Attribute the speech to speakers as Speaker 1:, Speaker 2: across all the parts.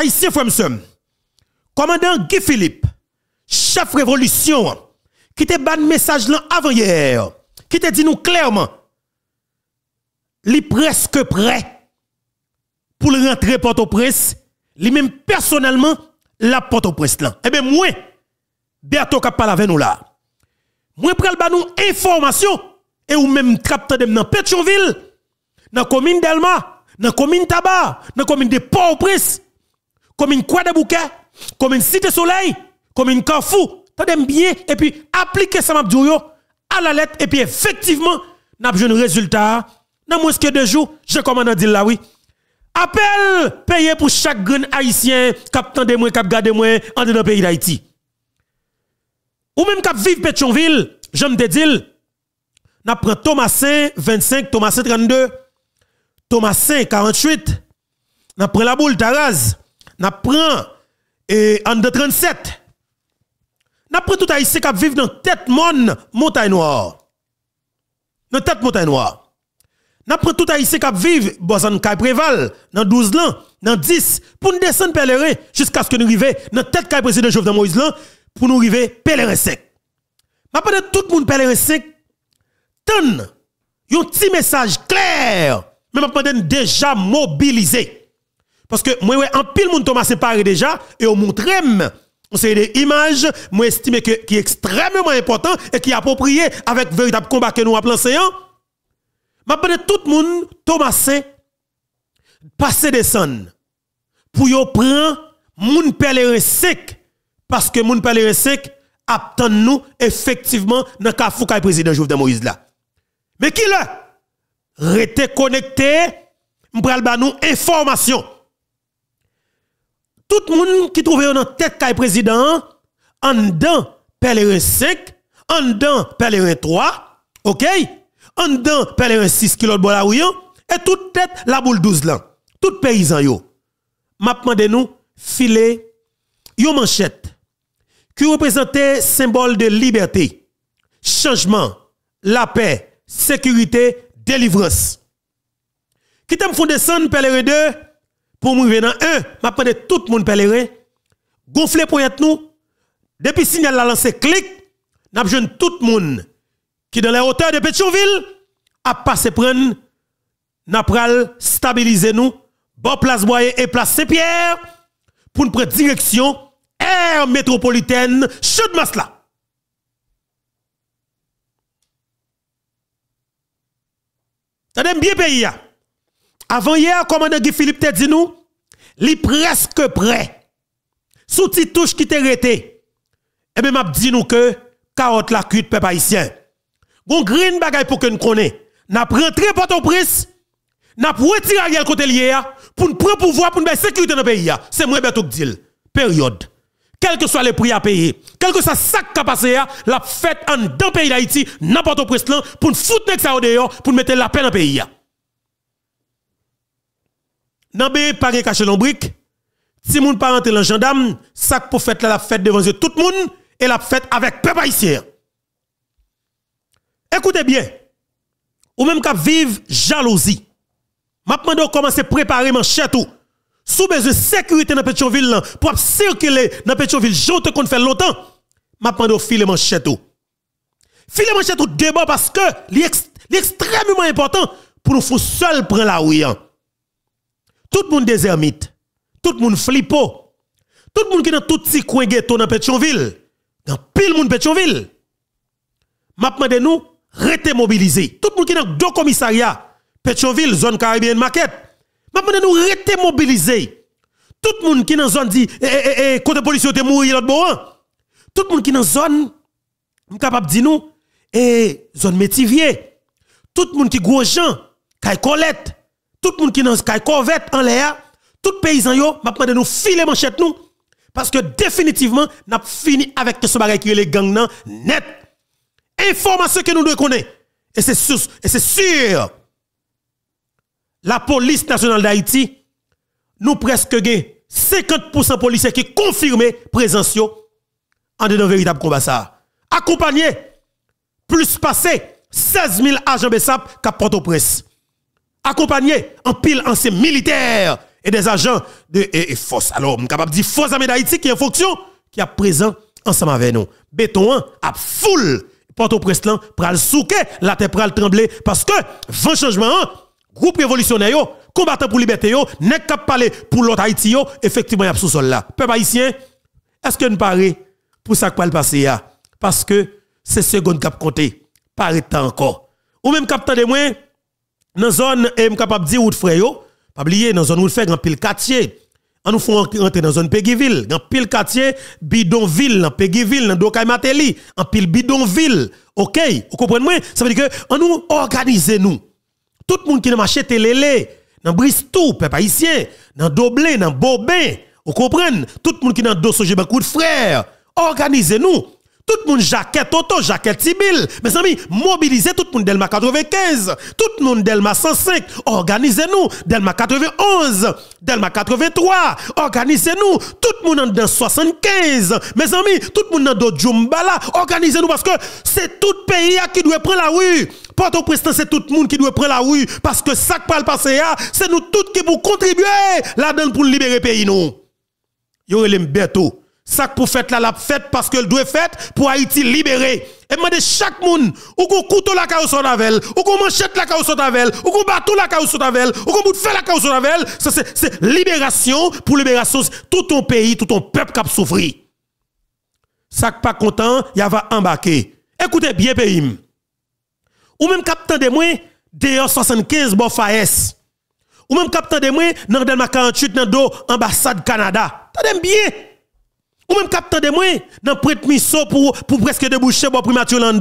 Speaker 1: Haïtien Fremsem, commandant Guy Philippe, chef révolution, qui te ban message là avant hier, qui te dit nous clairement, li presque prêt pour le rentrer Port-au-Prince, lui même personnellement, la Port-au-Prince là. Eh bien, moi, Berto qui parler avec nous là, moi, pral nous information, et ou même trapte de dans Pétionville, dans la commune d'Elma, dans la commune Tabar, dans la commune de Port-au-Prince, comme une croix de bouquet, comme une cité soleil, comme une carrefour. Tendez bien et puis appliquer ça à la lettre et puis effectivement, n'a pas un résultat. Dans moins que deux jours, je commande à dire là oui. Appel payé pour chaque grand haïtien captain des moi cap des moi en dans pays d'Haïti. Ou même cap vivre Pétionville, j'aime te dire n'a pris Thomasin 25, Thomasin 32, Thomasin 48. N'a pris la boule Taraz n'a et e, en 37 n'a tout haïtien qui vivre dans tête mon... montagne noire. Dans tête montagne noire. N'a tout haïtien qui vivre Kay Préval dans 12 ans, dans 10 pour nous descendre pèlerin jusqu'à ce que nous arrivions dans tête de président Jovenel Moïse pour nous arriver pèlerin 5. M'a pas tout le monde pèlerin 5 ton, un petit message clair mais m'a déjà mobilisé. Parce que moi, en pile, mon Thomas séparé déjà, et on montre sait des images, moi estime que, qui est extrêmement important et qui est approprié avec véritable combat que nous avons lancé. Je hein. tout le monde, Thomas, passer des sons pour yo prendre moun pèlerin sec parce que moun pèlerin sec attend nous effectivement dans kafou kay président de Moïse là. Mais qui là? Rete connecté, m'pral ba nous information tout le monde qui trouve dans tête du président, en dedans Pèlerin 5, en dedans Pèlerin 3, OK? En dedans Pèlerin 6 qui l'autre la et toute tête la boule 12 là. Tout paysan yo. M'a nous filer une manchette qui représentait symbole de liberté, changement, la paix, sécurité, délivrance. Qui t'aime font descendre Pèlerin 2 pour m'arriver dans un, prendre tout le monde pèlerin. Gonfler pour être nous. Depuis signal la lancé clic, n'a jeune tout le monde qui dans les hauteurs de Pétionville a passé prendre n'a pral stabiliser nous bon place Boyer et place Saint-Pierre pour nous prendre direction air métropolitaine chute masla. T'as bien pays avant hier, a dit, Philippe te dit nous, L'est presque prêt. Sous petite touche qui t'a arrêté. Et eh même m'a dit nous que carotte la cuite peuple haïtien. Bon green bagay pour que nous connaissons. N'a rentré Port-au-Prince, n'a retiré Ariel côté lié pour nous prendre pouvoir pour nous sécurité dans le pays. C'est moi tout Dil. Période. Quel que soit le prix à payer, quel que soit ça qui a passé, la fête en dans le pays d'Haïti, n'importe où, pour nous foutre ça dehors, pour nous mettre la paix dans le pays. Nan pas pari kache l'ombrique, si moun pa rentre lan gendarme, sak pou la la fête devant tout le monde et la fête avec peuple haïtien. Écoutez bien. Ou même qu'à vivre jalousie. Maintenant, comment à préparer manchette ou sous besoin de sécurité dans Petionville pour circuler dans Petionville j'te qu'on fait longtemps. Maintenant, filer mon ou. file mon ou débat parce que l'extrêmement important pour nous faire seul prendre la route. Hein. Tout le monde des ermites, tout le monde flippo, tout le monde qui est dans tout petit coin ghetto dans Pétionville, dans pile monde Pétionville. Maintenant, nous, rete mobilisés. Tout le monde qui est dans deux commissariats, Petionville zone caribéenne maquette. Maintenant, de nous, rete mobilisés. Tout le monde qui est dans zone dit, eh, eh, eh, eh côté police te mourir l'autre bon. Tout le monde qui est dans zone, capable de dire nous, eh, zone métivier. Tout le monde qui gros gens, est Colette, tout le monde qui est dans ce cas, corvette en l'air, tout paysan yo, m'a nous filer manchette nous parce que définitivement n'a fini avec ce bagage qui est les gangs Informe net. Information que nous devons connaître et c'est sûr La police nationale d'Haïti nous presque gain 50% policiers qui confirment présence en de véritable combat ça. Accompagné plus passé 16 000 agents BESAP qui portent au presse accompagné en pile ancien militaires et des agents de et, alors, force. Alors, capable de dire force armée d'Haïti qui est en fonction, qui est présent ensemble avec nous. Béton 1 a foule porte au prince pral souke, la terre pral trembler parce que 20 changements groupe révolutionnaire combattant pour liberté yo, qu'à parler pour l'autre Haïti yo, effectivement y a sous sol là. Peuple haïtien, est-ce que nous parlez pour ça va le passer parce que c'est seconde cap par tant encore. Ou même tant de moins dans zone et eh, capable dire route frère pas oublier dans zone route frère grand pile quartier on nous font rentrer dans zone Péguiville dans pile quartier bidonville dans Péguiville dans Dokay Mateli en pile bidonville OK vous comprenez moi ça veut dire que nous organise. nous tout le monde qui dans marché télélé dans Bristou peuple haïtien dans Doblé dans Bobin vous comprenez tout le monde qui dans Dosso j'ai coup de frères. organisez nous tout le monde jaquette auto, jaquette Tibil. Mes amis, mobilisez tout le monde Delma 95, tout le monde Delma 105, organisez-nous. Delma 91, Delma 83, organisez-nous. Tout le monde dans 75. Mes amis, tout le monde dans Djumbala, organisez-nous parce que c'est tout pays qui doit prendre la rue. Port-au-Prince, c'est tout le monde qui doit prendre la rue parce que ça qui le passer, c'est nous tous qui pour contribuer La donne pour libérer le pays. Nous. Yo, les ça pour fête là la fête parce que qu'elle doit fête pour Haïti libéré et demandez chaque monde ou qu'on couteau la sur la avel ou qu'on manchette la sur la avel ou qu'on batou la sur la velle, ou qu'on bout la caouse ça c'est libération pour libération tout ton pays tout ton peuple qui a souffert ça pas content il va embarquer écoutez bien pays ou même capitaine de moi D.O. 75 Bofaes. ou même capitaine de moi dans 48 dans ambassade Canada Tendez bien ou même capteur de moi, dans prêt misso pour, pour presque déboucher pour primature là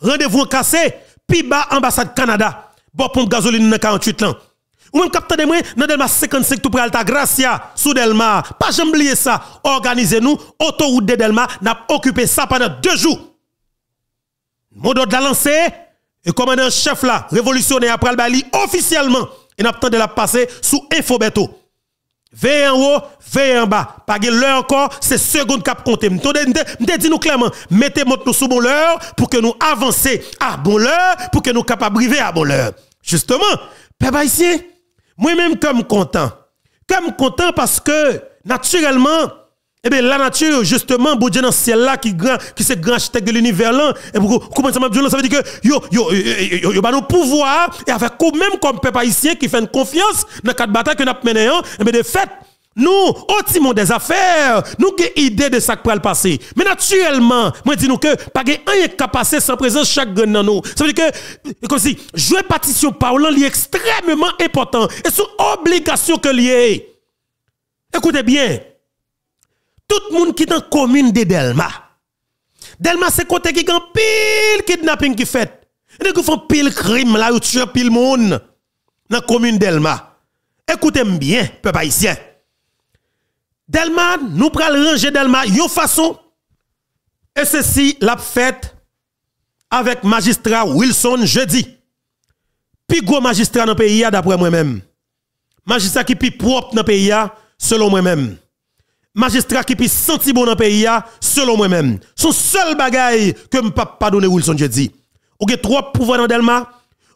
Speaker 1: Rendez-vous en cassé, puis bas ambassade Canada, bon pompe gasoline dans 48 ans. Ou même capteur de moi, dans Delma 55 tout près Alta Gracia, sous Delma. Pas j'oublie ça. Organisez-nous, autoroute de Delma, n'a occupé ça pendant deux jours. mode de la lancer, et commandant chef là, révolutionnaire après le Bali officiellement, et n'a pas de la passer sous Infobeto. Veille en haut, veille en bas. Pas de l'heure encore, c'est seconde cap compter. Je dit nous clairement, mettez moi tout sous bon l'heure pour que nous avancions à bon l'heure, pour que nous capables arriver à bon l'heure. Justement, peuple ici, moi-même comme content. Comme content parce que naturellement eh bien, la nature, justement, bon Dieu dans le ciel là, qui, grand, qui c'est grand de l'univers là, et eh comment ça m'a dit, ça veut dire que, yo, yo, yo, yo, bah, nous pouvoir. et avec même comme peuple haïtien qui fait une confiance dans quatre batailles que nous avons mené. Hein, eh bien, de fait, nous, au timon des affaires, nous avons idée de ça qui le passer. Mais naturellement, moi dis nous que, pas un qui passer sans présence chaque grain dans nous. Ça veut dire que, comme si, jouer partition parlant, est extrêmement important, et son obligation que lié. Écoutez bien tout le monde qui est dans la commune de Delma. Delma, c'est côté qui a pile kidnapping qui fait. Et qui font pile crime là, tu as pile monde dans la commune Delma. Écoutez-moi bien, peuple haïtien. Delma, nous prenons ranger Delma une façon. Et ceci, l'a fait avec magistrat Wilson jeudi. Plus gros magistrat dans le pays, d'après moi-même. Magistrat qui est plus propre dans le pays, selon moi-même magistrat qui puisse sentir bon dans le pays, selon moi-même. Son seul bagaille que je pas pardonner Wilson, je dis. Ou avez trois pouvoirs dans Delma,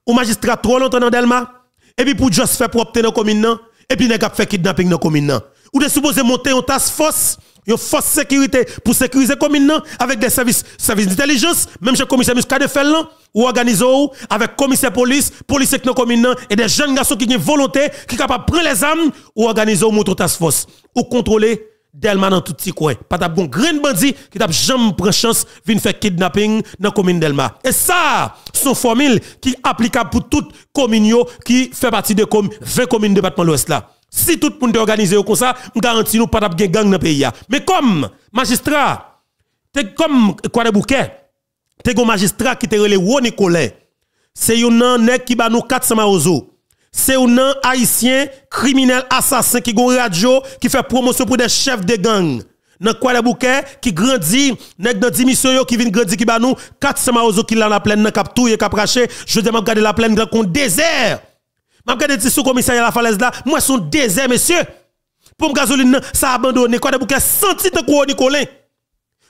Speaker 1: ou magistrat trop longtemps dans Delma, et puis pour juste faire propre dans la commune, et puis nèg fait kidnapping dans la commune. Ou de supposé monter une task force, une force sécurité pour sécuriser la commune avec des services, services d'intelligence, même chez le commissaire Muscadet Fellan, ou organisé avec commissaire police, police dans la commune et des jeunes garçons qui ont volonté, qui sont capables de prendre les armes, ou organiser une task force, ou contrôler Delma dans tout petit coin. Pas de grand bandit qui t'a jamais pris chance de faire kidnapping dans la commune Delma. Et ça, son formule qui est applicable pour toute commune qui fait partie de 20 communes de département l'Ouest Si tout le monde est organisé comme ça, je garantis nous pas de gang dans le pays. Mais comme magistrat, t'es comme quoi de bouquet, t'es un magistrat qui te relève au Collet. C'est un nek qui va nous 400 maozo c'est un haïtien criminel assassin qui gon radio qui fait promotion pour des chefs de gang dans quoi les qui grandit nèg dans dimission qui vient grandir qui ba nous 400 maozo qui là la plaine dans cap qui cap raché je dire, je regarder la plaine dans qu'on désert m'a regarder sous à la falaise là moi son désert monsieur pour gasoline ça abandonné quoi de bouquet senti de quoi Nicolas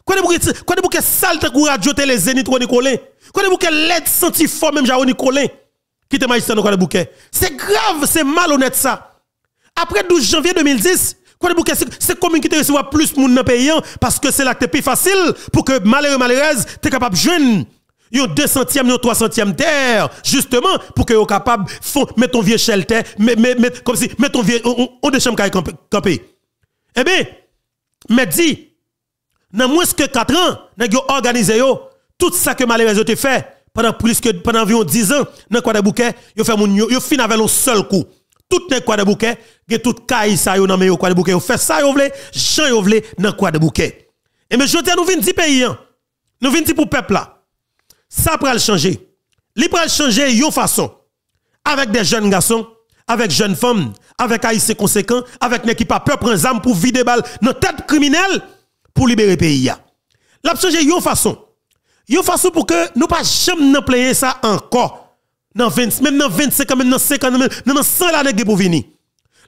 Speaker 1: quoi des bouquet quoi des bouquets sale de radio télé zénith Nicolas quoi des bouquet l'aide senti fort même Jao Nicolas qui te magistrat dans le bouquet. C'est grave, c'est malhonnête ça. Après 12 janvier 2010, le bouquet, c'est commune qui te recevoir plus de monde dans le pays hein, parce que c'est là que plus facile pour que malheureux, malheureuse, tu es capable de jouer yon 200e, yon 300e terre, justement, pour que vous capable de mettre ton vieux shelter, comme si, mettre ton vieux, on, on, de chambre camper. Eh bien, mais dis, dans moins que 4 ans, tu as organisé tout ça que malheureusement te fait pendant plus que pendant environ 10 ans dans quoi de bouquet yo fait moun yo, fin avec un seul coup tout dans quoi de bouquet que tout caille ça yo nan yo quoi de bouquet yo fait ça yo vle Jean ils vle dans quoi de bouquet et mais je nous vinn 10 pays hein. nous vinn pour peuple là ça pral changer li pral changer yon façon avec des jeunes garçons avec jeunes femmes avec haïtiens conséquents avec qui pas peur prendre arme pour vider balle dans tête criminelle pour libérer pays là l'a changer yon façon une façon pour que nous pas jamais player ça encore. 20, même dans 25 ans, même dans 50 ans, même dans 100 ans pour venir.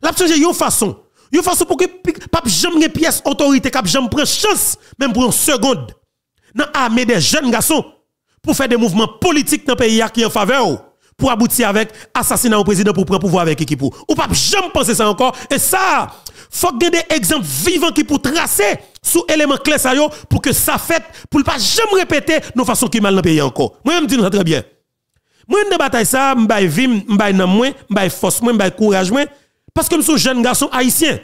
Speaker 1: L'a changé une façon. Une façon pour que pas jamais pièces pièce autorité cap jamais prendre chance même pour une seconde dans armée des jeunes garçons pour faire des mouvements politiques dans le pays qui en faveur pour aboutir avec assassinat au président pour prendre pouvoir avec équipe ou. Ou pas jamais penser ça encore et ça faut que des exemples vivants qui pour tracer sous élément clé ça yo pour que ça fête pour ne pas jamais répéter nos façons qui mal dans pays encore moi même dis nous très bien moi dans bataille ça m'bay vim m'bay nan moi m'bay force moi m'bay courage moi parce que je suis jeune garçon haïtien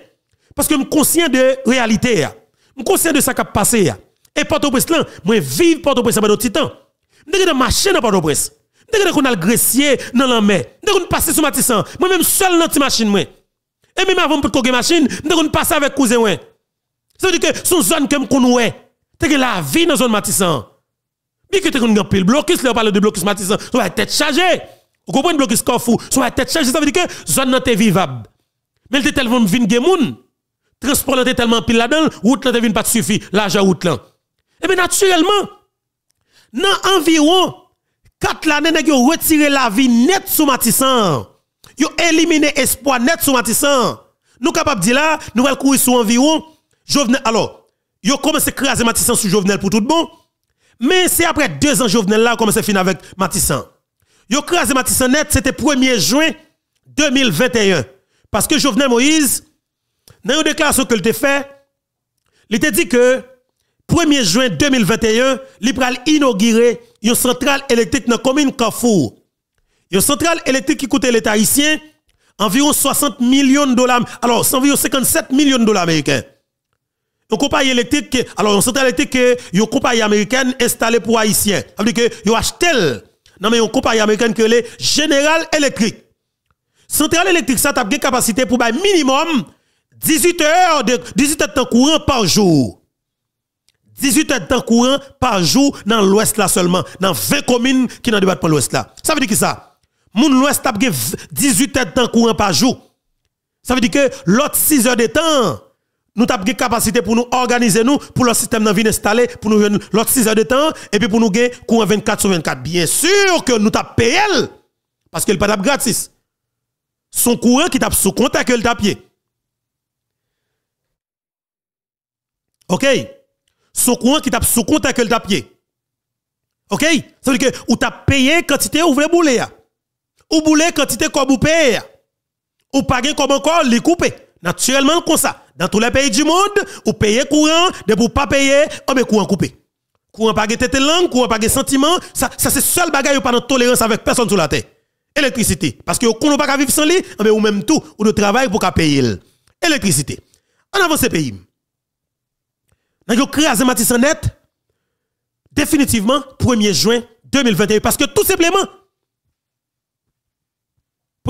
Speaker 1: parce que je suis conscient de la réalité je suis conscient de ça qui a passé et Port-au-Prince là moi vive Port-au-Prince pendant titan je suis marché dans Port-au-Prince je suis dans le gressier dans la mer je suis passer sur Matissan moi même seul dans la machine moi et même avant pour de machine je suis passer avec cousin ça veut dire que son zone comme qu'on ouais, que la vie dans zone Matissan. Bien que tu qu'on pile blocus, là on parle de blocus Matissan, soit la tête chargée. Vous comprenez blocus Corfou, soit la tête chargée, ça veut dire que zone n'était vivable. Mais t'es tellement vinn Le transport est tellement pile là-dedans, route là pas suffit, l'argent route là. Et eh bien naturellement, dans environ 4 l'année n'a que retiré la vie net sous Matissan. Yo éliminé espoir net sous Matissan. Nous capable de dire là, nous allons courir sur environ Jovenel, alors, yo commencé à craser Matissan sous Jovenel pour tout bon. Mais c'est après deux ans Jovenel là, commencé à finir avec Matissan. Yo crasé Matissan net, c'était 1er juin 2021. Parce que Jovenel Moïse, dans une déclaration qu'il a fait, il a dit que 1er juin 2021, il va inaugurer une centrale électrique dans la commune Carrefour. Une centrale électrique qui coûte l'État haïtien environ 60 millions de dollars, alors c'est environ 57 millions de dollars américains une compagnie électrique, alors une centrale électrique, une compagnie américaine installée pour Haïtiens. Ça veut dire que ont acheté non mais une compagnie américaine qui est General Electric. Centrale électrique, ça a une capacité pour un minimum 18 heures de, 18 heures de temps courant par jour. 18 heures de temps courant par jour dans l'ouest là seulement, dans 20 communes qui n'ont débattent pas l'ouest là. Ça veut dire que ça? Moun l'ouest a 18 heures de temps courant par jour. Ça veut dire que l'autre 6 heures de temps, nous avons la capacité pour nous organiser nous, pour le système d'envie installé pour nous l'autre 6 heures de temps, et puis pour nous gagner courant 24 sur 24. Bien sûr que nous avons payé, parce qu'il n'est pas gratis. Son courant qui tape sous compte que le tapier. OK? Son courant qui tape sous compte que le tapier. OK? Ça veut dire que ou t'as payé quantité ou voulez bouler. Ou bouler quantité comme vous Ou pas comme encore les couper. Naturellement, comme ça, dans tous les pays du monde, vous payez courant, de pour pas payer, on oh, met courant coupé. Courant pas de langue, courant pas de sentiment, ça, ça c'est seul bagage pas de tolérance avec personne sur la terre. Électricité. Parce que vous ne pas vivre sans lui, oh, mais ou même tout, ou de travail pour payer. Électricité. avant ces pays. Dans vous crase Matisse net, définitivement, 1er juin 2021. Parce que tout simplement, le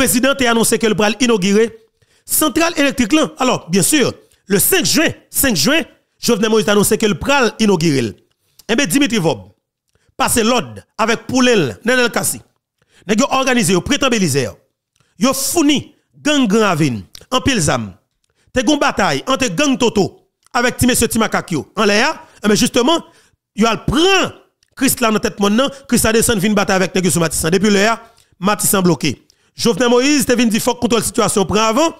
Speaker 1: président a annoncé que le bras inaugurer centrale électrique là. Alors, bien sûr, le 5 juin, 5 juin, Jovenel Moïse a annoncé que le pral inauguré. Eh bien, Dimitri Vob, passe l'ordre avec Poulel, Nenel Kassi. Ils ont organisé, ils prétabilisé. Ils ont fourni gang Gravine, en pile zam. Te une bataille entre gang Toto avec Timé, monsieur Timakakio. En l'air, mais eh justement, ils ont pris Christ là dans tête maintenant, Christ a descendu une bataille avec sur Matissan. Depuis l'air, Matissan bloqué. Jovenel Moïse te une dire faut la situation prend avant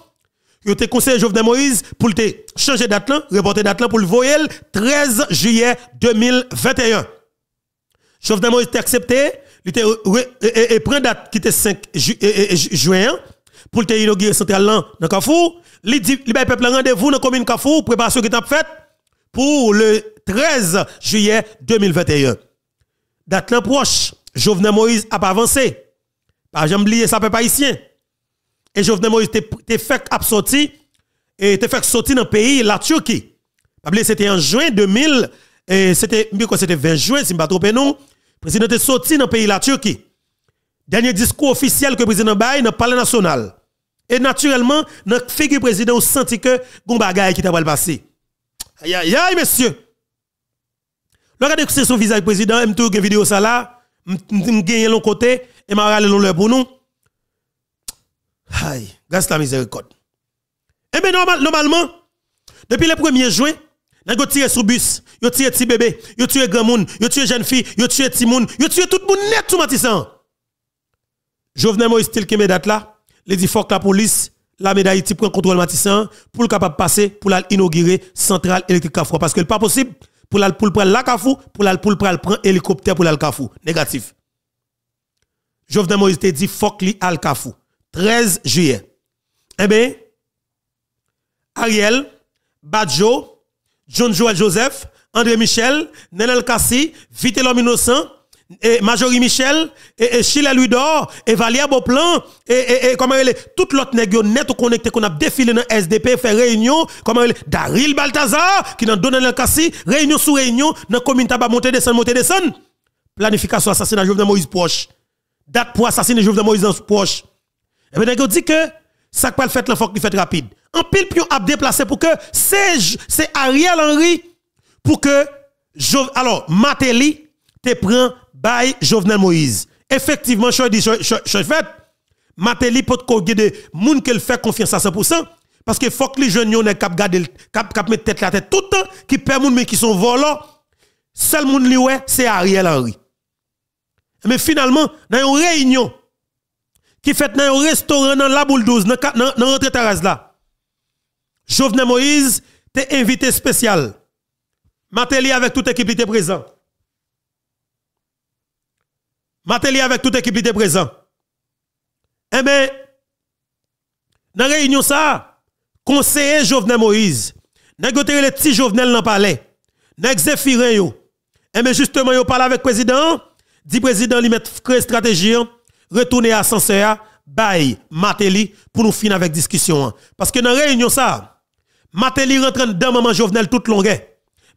Speaker 1: Yo te conseillé Jovenel Moïse pour te changer date reporter date pour le voyer 13 juillet 2021. Jovenel Moïse t'a accepté, il te et, prend date qui était 5 euh, euh, juin hein, pour te inaugurer central dans Kafou, il dit il peuple rendez-vous dans commune Kafou, préparation qui t'a faite pour le 13 juillet 2021. Date là proche, Jovenel Moïse a pas avancé. Pas jamais oublier ça peuple haïtien et Jovenel Moïse t'es fait sorti et fait sortir dans le pays la Turquie. c'était en juin 2000 et c'était c'était 20 juin si je ne me trompe Le Président est sorti dans le pays la Turquie. Dernier discours officiel que le président Baye dans le palais national. Et naturellement, notre figure président a senti que gon bagaille qui t'a passé. Aïe aïe aïe monsieur. Regardez que c'est son visage président, vous que vidéo ça là, me gagner l'autre côté et m'a vous l'autre pour nous. Aïe, grâce à la miséricorde. Eh bien, normalement, depuis le 1er juin, ils ont tiré sous bus, ils ont tiré petit bébé, ils ont tiré grand monde, ils ont tiré jeune fille, ils ont tiré petit monde, ils tiré tout le monde net tout matissant. Jovenel Moïse, tel que date là, il dit que la police, la médaille, prend le contrôle matissan pour le capable passer, pour l'inaugurer centrale électrique Kafou. Parce que n'est pas possible pour la pour prendre la Kafou, pour la pour prendre l'hélicoptère pour la Kafou. Négatif. Jovenel Moïse te dit faut que al Kafou. 13 juillet. Eh bien, Ariel, Badjo, John Joel Joseph, André Michel, Nenel Kassi, Vite innocent, et Majorie Michel, et, et Chile Ludor, et Valia Beauplan, et, et, et comment elle est, toute l'autre nègre net connecté qu'on a défilé dans SDP, fait réunion, comment elle est, Daril Baltazar, qui n'a donné Nenel Kassi, réunion sous réunion, dans la commune tabac monter descend, monter descend. Planification assassinat Jovenel Moïse proche. Date pour assassiner Jovenel Moïse proche. Et bien, dit que ça pas le fait, le faut qu'il fait rapide. En pile on a déplacé pour que c'est Ariel Henry pour que alors Matéli te prend by Jovenel Moïse. Effectivement, je dis je fait Matéli peut des de qui qu'elle fait confiance à 100% parce que faut que les jeunes n'aient qu'à garder cap cap mettre tête la tête tout le temps qui perd moun mais qui sont volants. Seul moun li ouais, c'est Ariel Henry. Mais finalement, dans une réunion qui fait dans un restaurant dans la boule 12, dans la rentrée terrasse là. Jovenel Moïse, t'es invité spécial. Matéli avec toute équipe était présent. Matéli avec toute équipe était présent. Eh bien, dans la réunion ça, conseiller Jovenel Moïse, négocier les petits Jovenel dans le palais, négocier yo. Eh bien, justement, il parle avec le président, dit président, lui mettre stratégie retourner à ascenseur, bail, Mateli pour nous finir avec discussion. Hein. Parce que dans la réunion, ça, Matéli rentre dans maman Jovenel toute longue. Hein.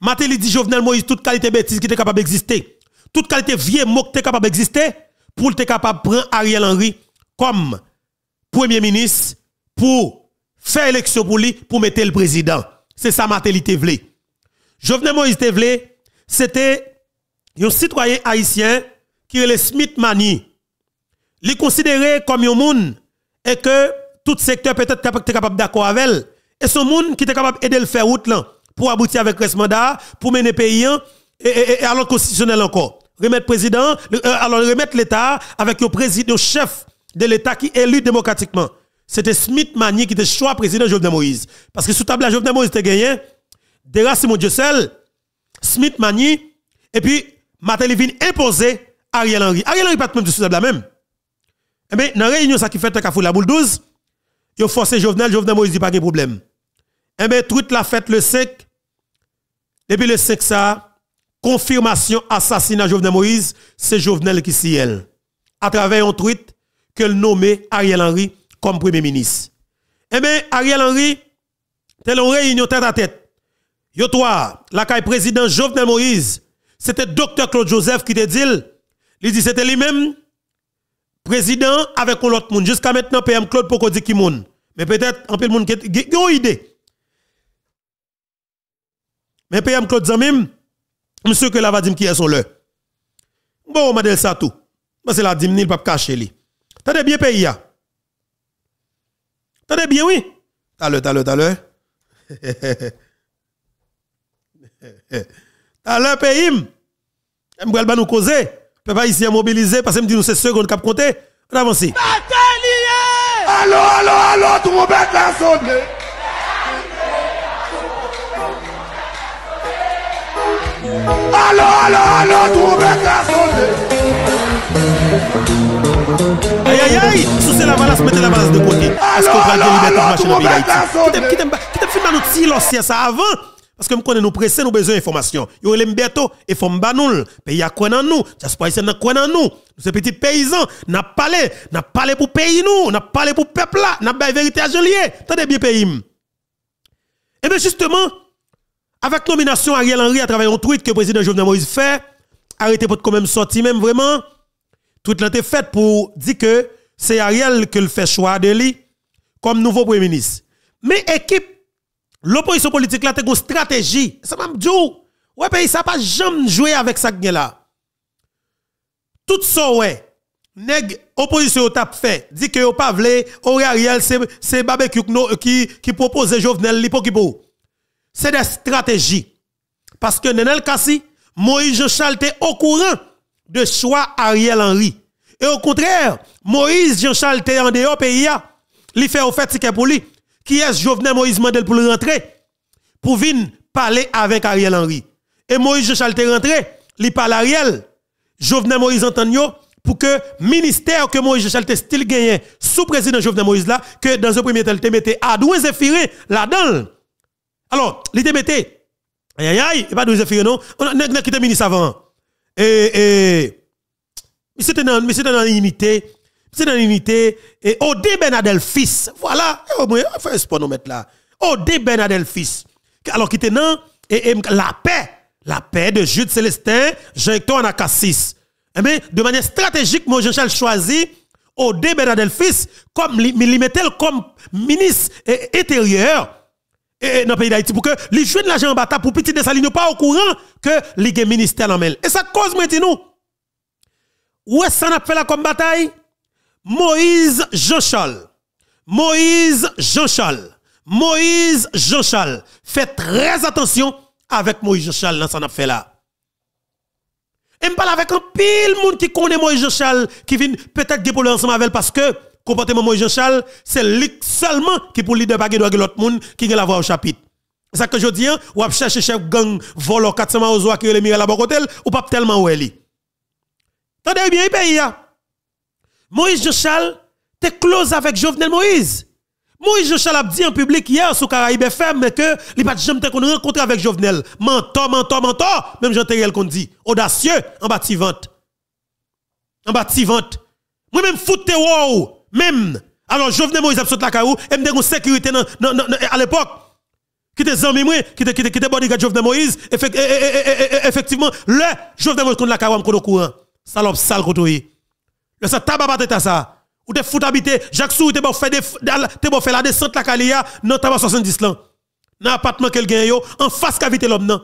Speaker 1: Matéli dit Jovenel Moïse, toute qualité bêtise qui est capable d'exister. Toute qualité vieux moque, qui est capable d'exister. Pour être capable de prendre Ariel Henry comme premier ministre pour faire élection pour lui, pour mettre le président. C'est ça Matéli Tevlé. Jovenel Moïse Tevlé, c'était un citoyen haïtien qui est le Smith Mani les considérer comme un monde et que tout secteur peut-être capable d'accord avec elle. Et ce monde qui est capable d'aider le faire route là pour aboutir avec le mandat, pour mener pays hein, et, alors constitutionnel encore. Remettre président, euh, alors remettre l'État avec le président, chef de l'État qui est élu démocratiquement. C'était Smith Mani qui était choix président Jovenel Moïse. Parce que sous table la Jovenel Moïse était gagné, Dera Simon Smith Mani et puis Martin imposé Ariel Henry. Ariel Henry pas même de sous table la même. Eh bien, dans la réunion ça qui fait la boule 12, ils ont forcé Jovenel, Jovenel Moïse dit pas de problème. Eh bien, tweet la fête le 5, depuis le 5 ça, confirmation assassinat Jovenel Moïse, c'est Jovenel qui s'y elle. À travers un tweet que le nommé Ariel Henry comme premier ministre. Eh bien, Ariel Henry, tel une réunion tête à tête. Yo toi, la caille président Jovenel Moïse, c'était docteur Claude Joseph qui te dit, il dit c'était lui-même président avec l'autre monde. Jusqu'à maintenant, PM Claude Poko dit qui monde. Mais peut-être, un peu le monde qui a une idée. Mais PM Claude Zamim, monsieur que la va dire qui est son leur. Bon, on ça tout. Parce que la dim il pas cacher lui. Tendez bien pays là. Tendez bien oui. T'as le, t'as le t'as le T'as le pays. nous causer ici à mobilisé, parce que me dit nous c'est seconde qui a compté. On avance.
Speaker 2: Allô, allô, allô, trompette la sonne. Allô, allô,
Speaker 1: allô, trompette la sonne. Aïe, aïe, aïe, sous c'est la balance, mettez la balance de côté. Est-ce qu'on va délibérer pour marcher dans le pays d'Haïti? Qui t'a fait dans notre silence ça avant? Parce que nous connaissons nous pressés, nous besoin d'informations. Yo les mbéto et font banoul. Pays Il quoi dans nous? Diaspora ici quoi dans nous? Nous sommes petits paysans, n'a parlé, n'a parlé pour pays nous, n'a parlé pour peuple là, n'a pas vérité à Joliet. Tendez bien pays. M'm. Et eh bien justement, avec nomination Ariel Henry à travers un tweet que le président Jovenel Moïse fait, arrêtez pour quand même sortir même vraiment. Tout l'a été fait pour dire que c'est Ariel qui le fait choix de lui comme nouveau premier ministre. Mais équipe L'opposition politique là, t'es une stratégie. Ça m'a dit, ouais, pays, ça pas jamais jouer avec ça là. Tout ça, ouais. Neg, opposition tap fait dit que yo pas vle Ariel c'est c'est barbecue euh, qui qui propose Jovenel l'ipokibo. C'est des stratégies parce que Nenel Kassi Moïse Jean-Charles était au courant de choix Ariel Henry. Et au contraire, Moïse Jean-Charles était en dehors pays, il fait au fait pour lui. Qui est Jovenel Moïse Mandel pour le rentrer? Pour venir parler avec Ariel Henry. Et Moïse Chalte te rentré, il parle Ariel. Jovenel Moïse Antonio, pour que le ministère que Moïse Chalte te still gagné sous président Jovenel Moïse là, que dans un premier temps, il te à Adouin Zéphiré là-dedans. Alors, il te mette, Aïe, aïe, aïe, et pas de Zéphiré, non. On a, quitté ministre avant. Et, et, mais c'était dans l'unité, c'est dans l'unité. Et Odé Benadel fils. Voilà. Eh, fait ce nous mettre là. Odé Benadel fils. Alors qui était Et, la paix. La paix de Jude Célestin, Jean-Hector Anacassis. Mais eh de manière stratégique, moi, Jean-Charles choisit Odé Benadel fils comme comme ministre intérieur. Et, dans le pays d'Haïti pour que les jeunes de en bataille pour petit Dessaline pas au courant que les ministères en mêle. Et ça cause moi dis nous. Où est-ce qu'on a fait la comme bataille Moïse jean Moïse jean Moïse Jean-Charles, faites très attention avec Moïse Jean-Charles dans son affaire là. Et je parle avec un pile monde qui connaît Moïse jean qui vient peut-être le ensemble avec elle parce que comportement Moïse jean c'est lui seulement qui pour leader de l'autre monde qui a la voix au chapitre. C'est ça que je dis, hein? ou à chercher chef gang volo 400 à qui est le mire à la bocotel, ou pas tellement où elle est. Tendez bien, il paye. Hein? Moïse Jochal te close avec Jovenel Moïse. Moïse Jochal a dit en public hier sur Caraïbe FM que il pas jamais qu'on rencontrés avec Jovenel. Mentor, mentor, mentor. Même Jean rien qu'on dit. Audacieux en vente. En vente. Moi-même, foute wow. Même. Alors, Jovenel Moïse a sauté la caillou et me une sécurité à l'époque. Qui était zami moi, qui était qui bodyguard Jovenel Moïse, eh, eh, eh, effectivement, le Jovenel Moïse contre la caillou contre le courant. Salope sale ça sa tabac ta ça. Ou te fout habiter Jacques Sou, te bon fait te bon la descente la calia dans soixante 70 lan. Dans appartement gen yo en face cavité l'homme non.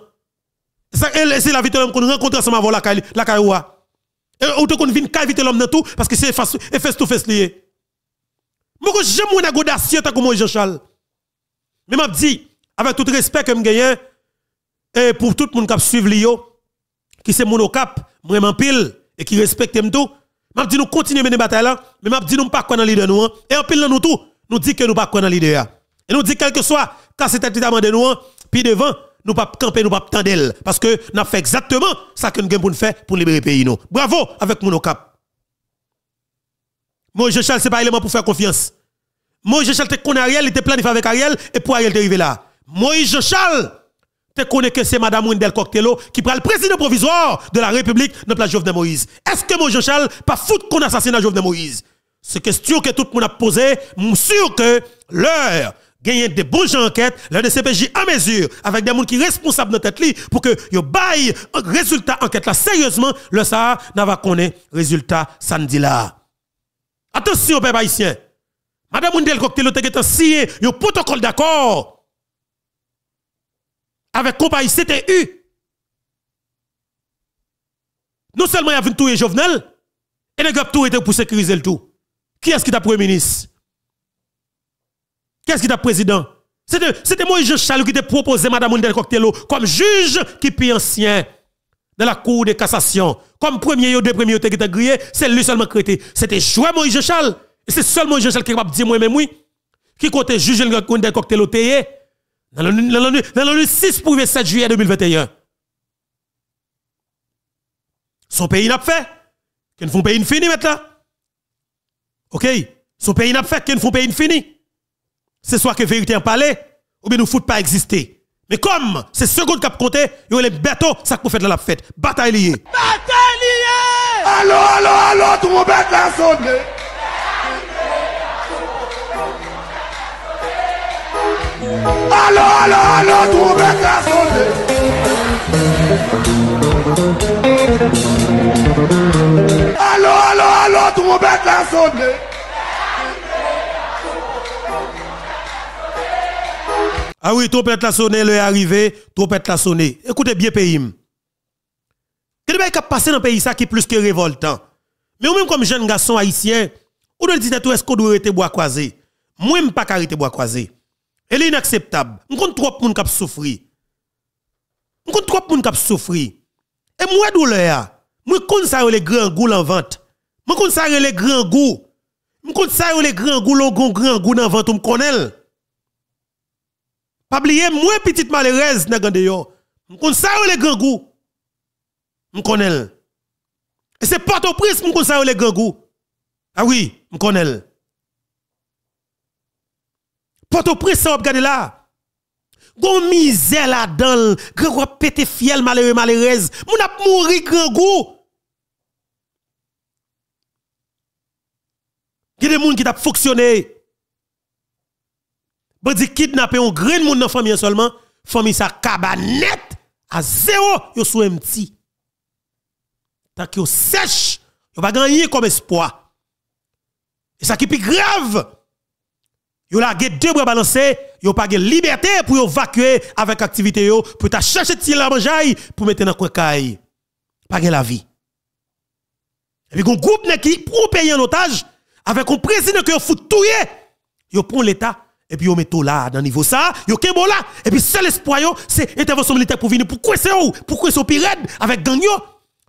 Speaker 1: C'est la vite l'homme qu'on rencontre ensemble avant la caille la caioua. ou te qu'on vin cavité l'homme dans tout parce que c'est face fes tout face lié. Moi j'aime mon agodacieux tant moi Jean Charles. Mais m'a dit avec tout respect que me gagne et pour tout le monde qui li Lio qui c'est moun vraiment pile et qui respecte tout m'a dit nous continuer mener bataille là, mais m'a dit nous pas quoi dans leader nous hein. et en pile nous tout, nous dit que nous pas quoi dans leader hein. Et nous dit quel que soit quand c'est tête de nous hein, puis devant nous pas camper, nous pas tendre parce que nous fait exactement ça que nous avons pour faire pour libérer pays Bravo avec mon cap. Moi je Charles c'est pas élément pour faire confiance. Moi je Charles te connaît Ariel, il te planifié avec Ariel et pour Ariel te arrivé là. Moi je Charles tu connais que c'est Madame Wendel Coctello qui prend le président provisoire de la République dans la place Jovenel Moïse. Est-ce que mon Jean-Charles pas foutre qu'on assassinat Jovenel Moïse? C'est question que tout le monde a posé. Je suis sûr que l'heure gagne des bons gens enquête, de CPJ en mesure, avec des gens qui sont responsables dans tête pour que yo baille résultat enquête là sérieusement, le ça n'a pas le résultat samedi là. Attention, peuple haïtien. Madame Mundel Coctello a signé un protocole d'accord avec compagnie eu? Non seulement il y a tout tout Jovenel, et les gars tout était pour sécuriser le tout. Qui est-ce qui t'a premier ministre? Qui est-ce qui t'a président? C'était moi, Jean qui te proposé Madame Mondel Coctello comme juge qui est ancien dans la cour de cassation. Comme premier ou deux premiers grillé, c'est lui seulement crété. C'était joué Moïse Charles. C'est seulement Jean Charles qui est capable dire moi-même oui. Qui côté juge le cocktail dans le 6 pour le 7 juillet 2021. Son pays n'a pas fait. Qu'en font pays infini maintenant. OK? Son pays n'a pas fait. fait font pays infini. C'est soit que vérité en parler, ou bien nous foutons pas exister. Mais comme c'est seconde a compté, il y les bateaux, ça qu'on fait dans la fête. Bataille liée.
Speaker 2: Bataille liée! Allô, allô, allô, tout le monde est Allô, allô, allô,
Speaker 1: trouvez ta sonné.
Speaker 2: Allô, allô, allô, trouvez ta sonné.
Speaker 1: Ah oui, trompette la sonné, le est arrivé, trompette la sonné. Écoutez bien, pays. Qu'est-ce qui a passé dans le pays ça qui est plus que révoltant? Mais ou même comme jeune garçon haïtien, ou de dire, est-ce qu'on doit être bois croisé? Moi, je ne pas arrêter bois croisé. Elle est inacceptable. Je compte trop de monde qui souffrir. Je compte trop de monde qui souffrir. Et moi, douleur, je compte ça les grands goûts en vente. Je compte ça les grands goûts. Je compte ça les grands goûts, les grands goûts en vente, je connais. Pas oublier, moi, petite malheureuse, je compte ça les grands goûts. Je connais. Et c'est Port-au-Prince, je compte ça les grands goûts. Ah oui, je connais. Quand on prince ça regarder Gon misère là-dedans, grand pété fiel malheureux malheureuse. Mon a mouri grand goût. Il y a des gens qui ont fonctionné. dit kidnapper un grain de monde dans famille seulement, famille sa cabanette à zéro, yo sou empty. Tant que yo sèche, yo gagner comme espoir. Et ça qui est plus grave, Yo la ge deux bras balancés, yo pas de liberté pour évacuer avec activité pour ta chercher ti la manjaille pour mettre dans coin caille. Pas la vie. Et puis un groupe qui pour payer en otage avec un président qui fout tout yo prend l'état et puis yo met tout là dans niveau ça, yo kembo là et puis seul espoir c'est l'intervention militaire pour venir pour quoi c'est pour quoi c'est pirate avec gang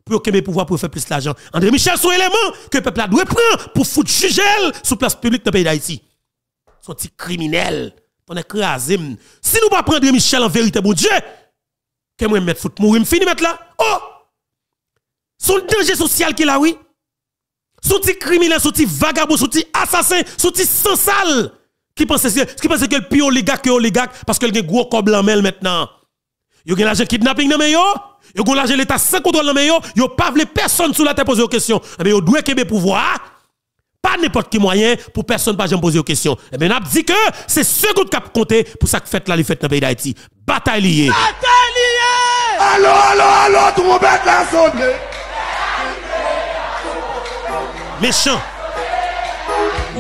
Speaker 1: pour yo pouvoir pour faire plus d'argent. André Michel son élément que le peuple a doit prendre pour foutre jugel la place publique dans le pays d'Haïti son petit criminel, on est ne Si nous pas prendre Michel en vérité, bon Dieu, que moi mettre foot mourir, fini mettre là. Oh! Son danger social qui là, oui. Son petit criminel, son petit vagabond, son petit assassin, son petit sans sale qui pense que qui pense que le pire oligarque que oligarque parce que un gros cob en mêle maintenant. a un l'argent kidnapping dans yo, a un l'argent l'état sans contrôle dans yo, a pas les personne sous la tête poser aux questions. Mais eh ben, yo doit le pouvoir. Pas n'importe qui moyen pour personne pas jamais poser aux questions. Et eh bien, dit que c'est ce que de cap compter pour ça que fête là, les fêtes dans le pays d'Haïti. Bataille liée.
Speaker 2: Bataille liée! Allô, allô, allô, monde la sonne!
Speaker 1: Méchant.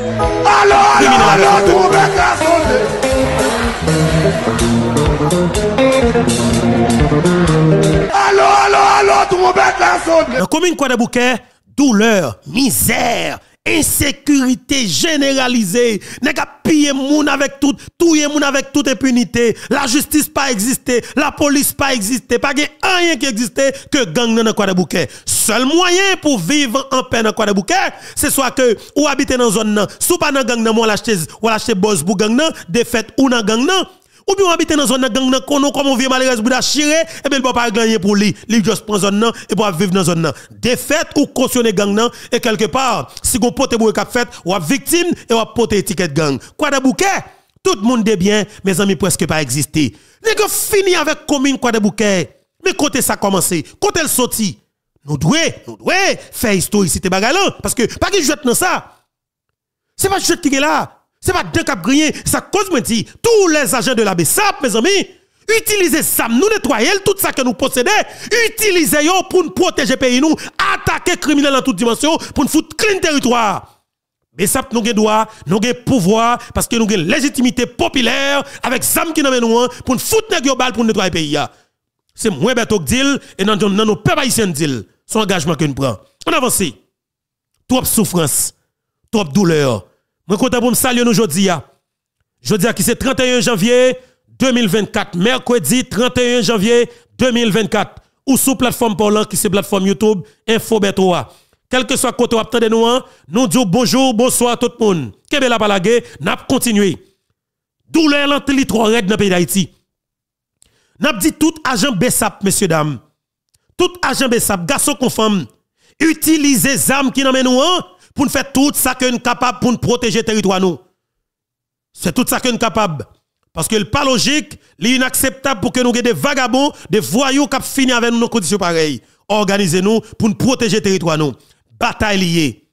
Speaker 1: Allô, allô, allô, bête
Speaker 2: la sonne! Allô, allô, allô, trompette la sonne! La
Speaker 1: commune Quoi de Bouquet, douleur, misère, insécurité généralisée, ka piller moun avec tout, yé moun avec toute impunité, la justice pas existé, la police pas existé, pas rien qui existait que gang dans quoi de bouquet. Seul moyen pour vivre en paix dans quoi de bouquet, c'est soit que ou habiter dans zone nan, sous pas dans gang ou l'acheter ou l'acheter boss pour gang défaite ou nan gang ou bien on habite dans zone gang nan comme on vient malheureusement bouda chirer et ben peut pas gagner pour lui. Lui juste prend zone nan et pour vivre dans zone nan. Défaite ou cautionner gang nan et quelque part si portez pote boué cap fait ou victime et ou pote étiquette gang. Quoi de bouquet Tout le monde est bien mes amis presque pas existé. Nèg fini avec commune quoi de bouquet. Mais côté ça commencé, Quand elle sorti. Nous devons, nous devons faire de bagalan parce que pas qui jette dans ça. C'est pas jette qui est là. C'est pas deux cap grillé, ça cause moi tous les agents de la BESAP mes amis, utilisez ça nous nettoyer tout ça que nous possédons, utilisez yo pour nous protéger pays nous, attaquer criminels dans toute dimensions pour nous foutre clean territoire. BESAP nous avons droit, nous avons pouvoir parce que nous avons légitimité populaire avec ça qui nous nous pour nous foutre nèg pour nettoyer pays C'est moins bête que deal et dans nos peuples haïtiens deal. Son engagement que nous prenons. On avance. Trop souffrance, trop douleur je vous salue pour me saluer nous aujourd'hui. Jeudi qui c'est 31 janvier 2024. Mercredi 31 janvier 2024. Ou sous plateforme Paulan qui c'est plateforme YouTube Info Quel que soit côté de nous, hein. nous disons bonjour, bonsoir à tout le monde. Que la balagé, n'a continué. Douleur l'antili trop raide dans le pays d'Haïti. N'a dit tout agent Bessap, messieurs, dames. Tout agent Bessap, garçon conforme, utilisez les armes qui n'amènent nous, hein pour nous faire tout ça que nous capable pour nous protéger le territoire nous. C'est tout ça que nous capable. Parce que le pas logique, c'est inacceptable pour que nous ayons des vagabonds, des voyous qui finissent avec nous dans conditions pareilles. Organisez-nous pour nous protéger le territoire nous. Bataille liée.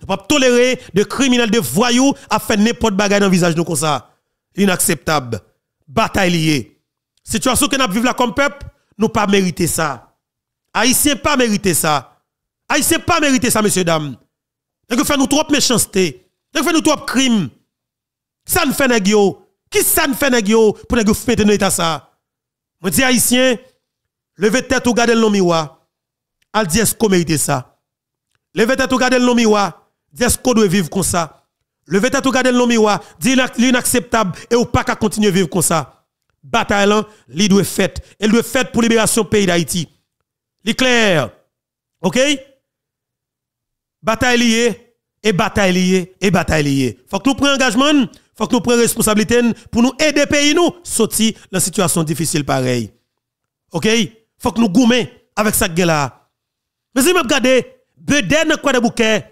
Speaker 1: Nous ne pouvons pas tolérer de criminels, de voyous à faire n'importe quoi dans le visage nous comme ça. Inacceptable. Bataille liée. Situation que nous vivons là comme peuple, nous pas mériter ça. Haïtiens pas mériter ça. Haïtiens pas mériter ça, messieurs, dames. Nèg fait nous trop méchanceté. Nèg fait nous trop crime. Ça ne fait nèg yo. Qui ça ne fait nèg yo pour nèg fêter dans état ça? Moi dis haïtien, levez tête ou regardez le miroir. Al dit est-ce qu'on mérite ça? Levez tête ou regardez le miroir. Dis est-ce qu'on doit vivre comme ça? Levez tête ou regardez le miroir. Dis l'inacceptable et ou pas qu'à continuer vivre comme ça. Bataille il doit être faite. Elle doit être faite pour libération pays d'Haïti. clair. OK? bataille liée, et bataille liée, et bataille liée. Faut que nous prenions engagement, faut que nous prenions responsabilité pour nous aider pays nous sortir la situation difficile pareille. OK? Faut que nous gommions avec ça là. Mais si vous regardez, n'a quoi de bouquet,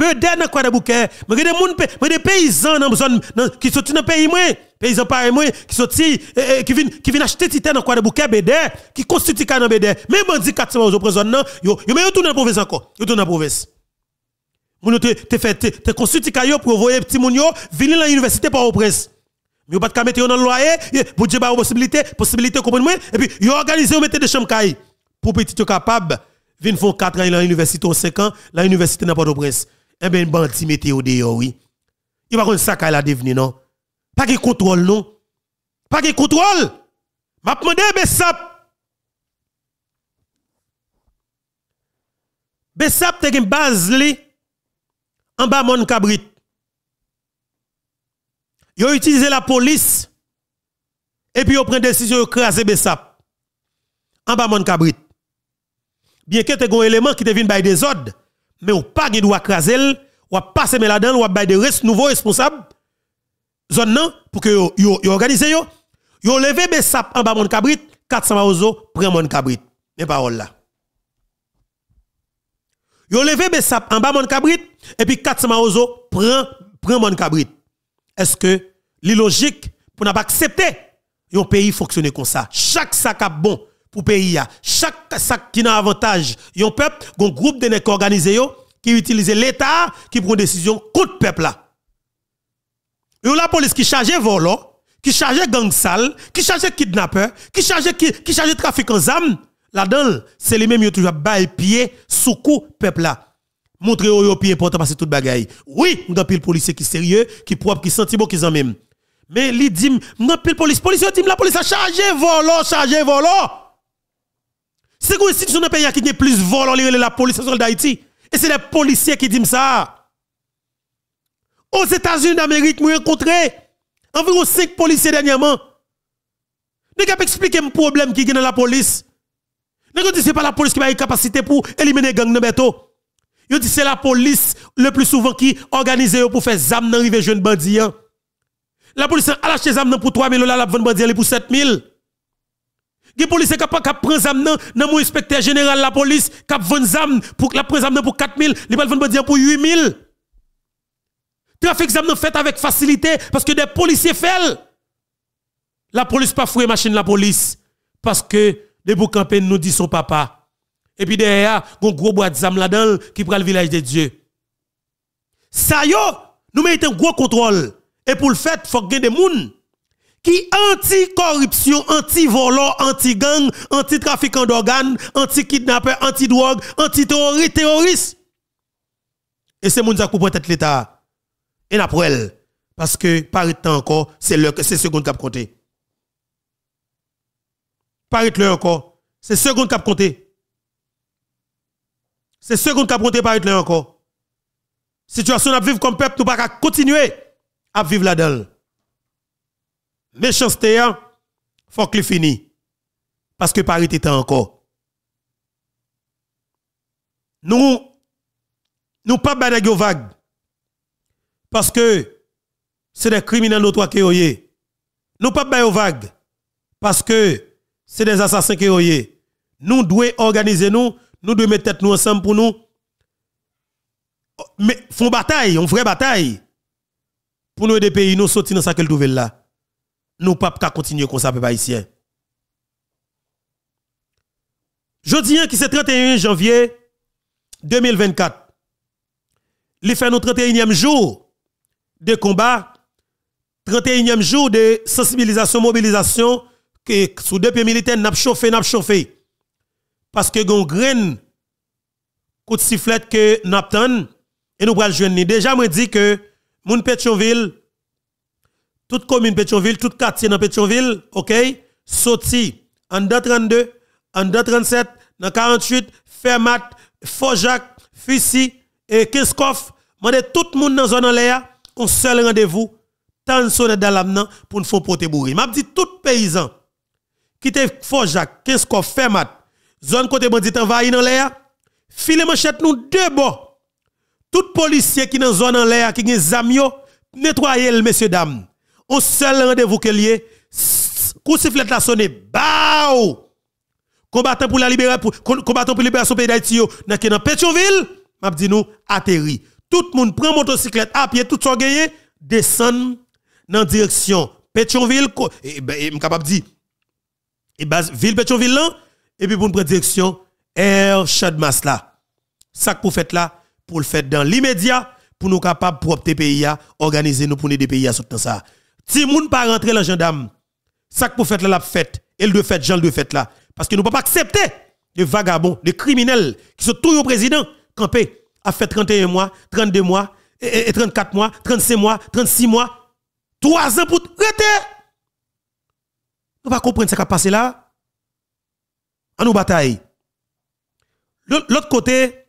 Speaker 1: n'a quoi de bouquet, mais regardez les des paysans dans qui sont dans pays moins, paysans pareil qui sont eh, eh, qui viennent qui des acheter titan dans quoi de bouquet BD qui constitue dans BD. Même bandi 400 aux prison non, yo yo ils sont dans province encore, yo tourne dans province. Moun te te fait te, kayo pour envoyer petit moun yo venir dans l'université par au prince. Mais pas de mettre dans le loyer, budget ba possibilité, possibilité comprendre moi et puis yo organiser mettre des chambres kay pour petit yo capable vini faire 4 ans dans l'université ou 5 ans dans l'université nan Port-au-Prince. Eh ben bandi mettre au dehors oui. Il va comme ça kay la devenir non. Pas de contrôle non. Pas de contrôle. M'a demandé Bessap Bessap te gen base li en bas mon cabrit. Yo utilisé la police et puis yo prend décision yo craser Bessap en bas mon cabrit. Bien que te un élément qui te par des ordres, mais ou pas gen doit craser, ou passer mais là-dedans, ou bay des nouveaux responsables zone non pour que yo yo, yo organiser yo. Yo levé Besap, en bas mon cabrit, 400 maozo prend mon cabrit. Mes paroles là. Yo levé sapes ben, en bas mon cabrit et puis 4. maozo prend prend mon cabrit. Est-ce que l'illogique pour n'a pas accepter un pays fonctionne comme ça. Chaque sac a bon pour pays Chaque sac qui n'a avantage, un peuple, un groupe de nèg organisé qui utilise l'état qui prend décision contre peuple là. a la police qui charge volant, qui charge gang sale, qui charge kidnapper, qui charge qui, charge trafic en zame. Là-dedans, c'est les mêmes qui toujours bail pied sous coup peuple là. Montrez au pied important parce que tout bagaille. Oui, nous avons pile policier qui sérieux, qui propre, qui senti bon, qui en même. Mais li dit, nous avons pile police, police, dit la police a chargé volant, chargé volant. C'est quoi institution un pays qui a plus volant la police d'Haïti Et c'est les policiers qui disent ça. Aux États-Unis d'Amérique, nous rencontré environ 5 policiers dernièrement. Nous avons expliqué le problème qui est dans la police. Ce n'est c'est pas la police qui a la capacité pour éliminer gang de béton. c'est la police le plus souvent qui organise pour faire zam dans rive jeune bandit. Hein. La police a acheté zam pour 3 000 ou la vente bandit pour 7 000. Les policiers qui prennent zam dans mon inspecteur général la police qui vend zam pour la pour 4 000, les vendre bandit pour 8 000. Trafic zam fait avec facilité parce que des policiers font. La police pas fouiller machine la police parce que de pour nous dit son papa. Et puis derrière, un gros bois de zam là-dedans qui prend le village de Dieu. Ça yo, nous mettons un gros contrôle. Et pour le fait, il faut ait des gens qui anti-corruption, anti-volant, anti-gang, anti-trafiquant d'organes, anti-kidnappeurs, anti-drogue, anti terroriste Et c'est moun qui coupé tête l'État. Et après elle. Parce que, par temps encore, c'est le, c'est seconde cap côté paraître là encore. C'est seconde qui a C'est seconde qui a compté, paraître encore. Situation à vivre comme peuple, nous ne pas continuer à vivre là-dedans. Méchanceté, il hein, faut que fini. Parce que Paris était encore. Nous, nous ne pas banago vague. Parce que c'est des criminels notoires qui Nous pas vague. Parce que c'est des assassins qui ont Nous devons organiser nous, nous devons mettre tête nous ensemble pour nous. Mais font bataille, une vraie bataille. Pour nous des pays, nous sortir dans cette qu'elle là. Nous ne pas continuer comme ça, peuple haïtien. Jeudi, hein, qui c'est 31 janvier 2024, il fait notre 31e jour de combat, 31e jour de sensibilisation, mobilisation, que sous deux pieds militaires n'a chauffé n'a chauffé parce que gon graine coup de sifflet que n'a et nous le joindre déjà me dis que mon Pétionville toute commune Pétionville tout quartier dans Pétionville OK sorti en 2-32 en 2-37 dans 48 Fermat Fojac Fissi et Kinskoff mandé tout le monde dans la zone en l'air un seul rendez-vous tant sonnette vous pour nous faire porter bourri m'a dit tout paysan qui te fort Jacques, qu'est-ce qu'on fait mat? Zone côté bandit envahi dans l'air, filez manchette nous deux Tout policier qui dans zone en l'air qui gen zamio, nettoyez le messieurs dames. On seul rendez-vous qu'il y coup sifflet la sonné, bao! Combattant pour la libération combattant pour libération pays d'Haïti dans dans Pétionville, m'a dit nous atterri. Tout le monde prend motocyclette à pied, tout son gagné descend dans direction Pétionville, et, ben, capable dire et base ville ville et puis pour une direction air Chadmas là ça vous faites là pour le faire dans l'immédiat pour nous capables des pays à organiser nous pour des pays à temps ça si moun pas rentrer dans gendarme ça pour faites là la fête et le de fête Jean le de là parce que nous pas accepter les vagabonds les criminels qui sont tous au président campé a fait 31 mois 32 mois 34 mois 35 mois 36 mois 3 ans pour traiter nous ne comprenons pas ce qui a passé là. On nous bataille. L'autre côté,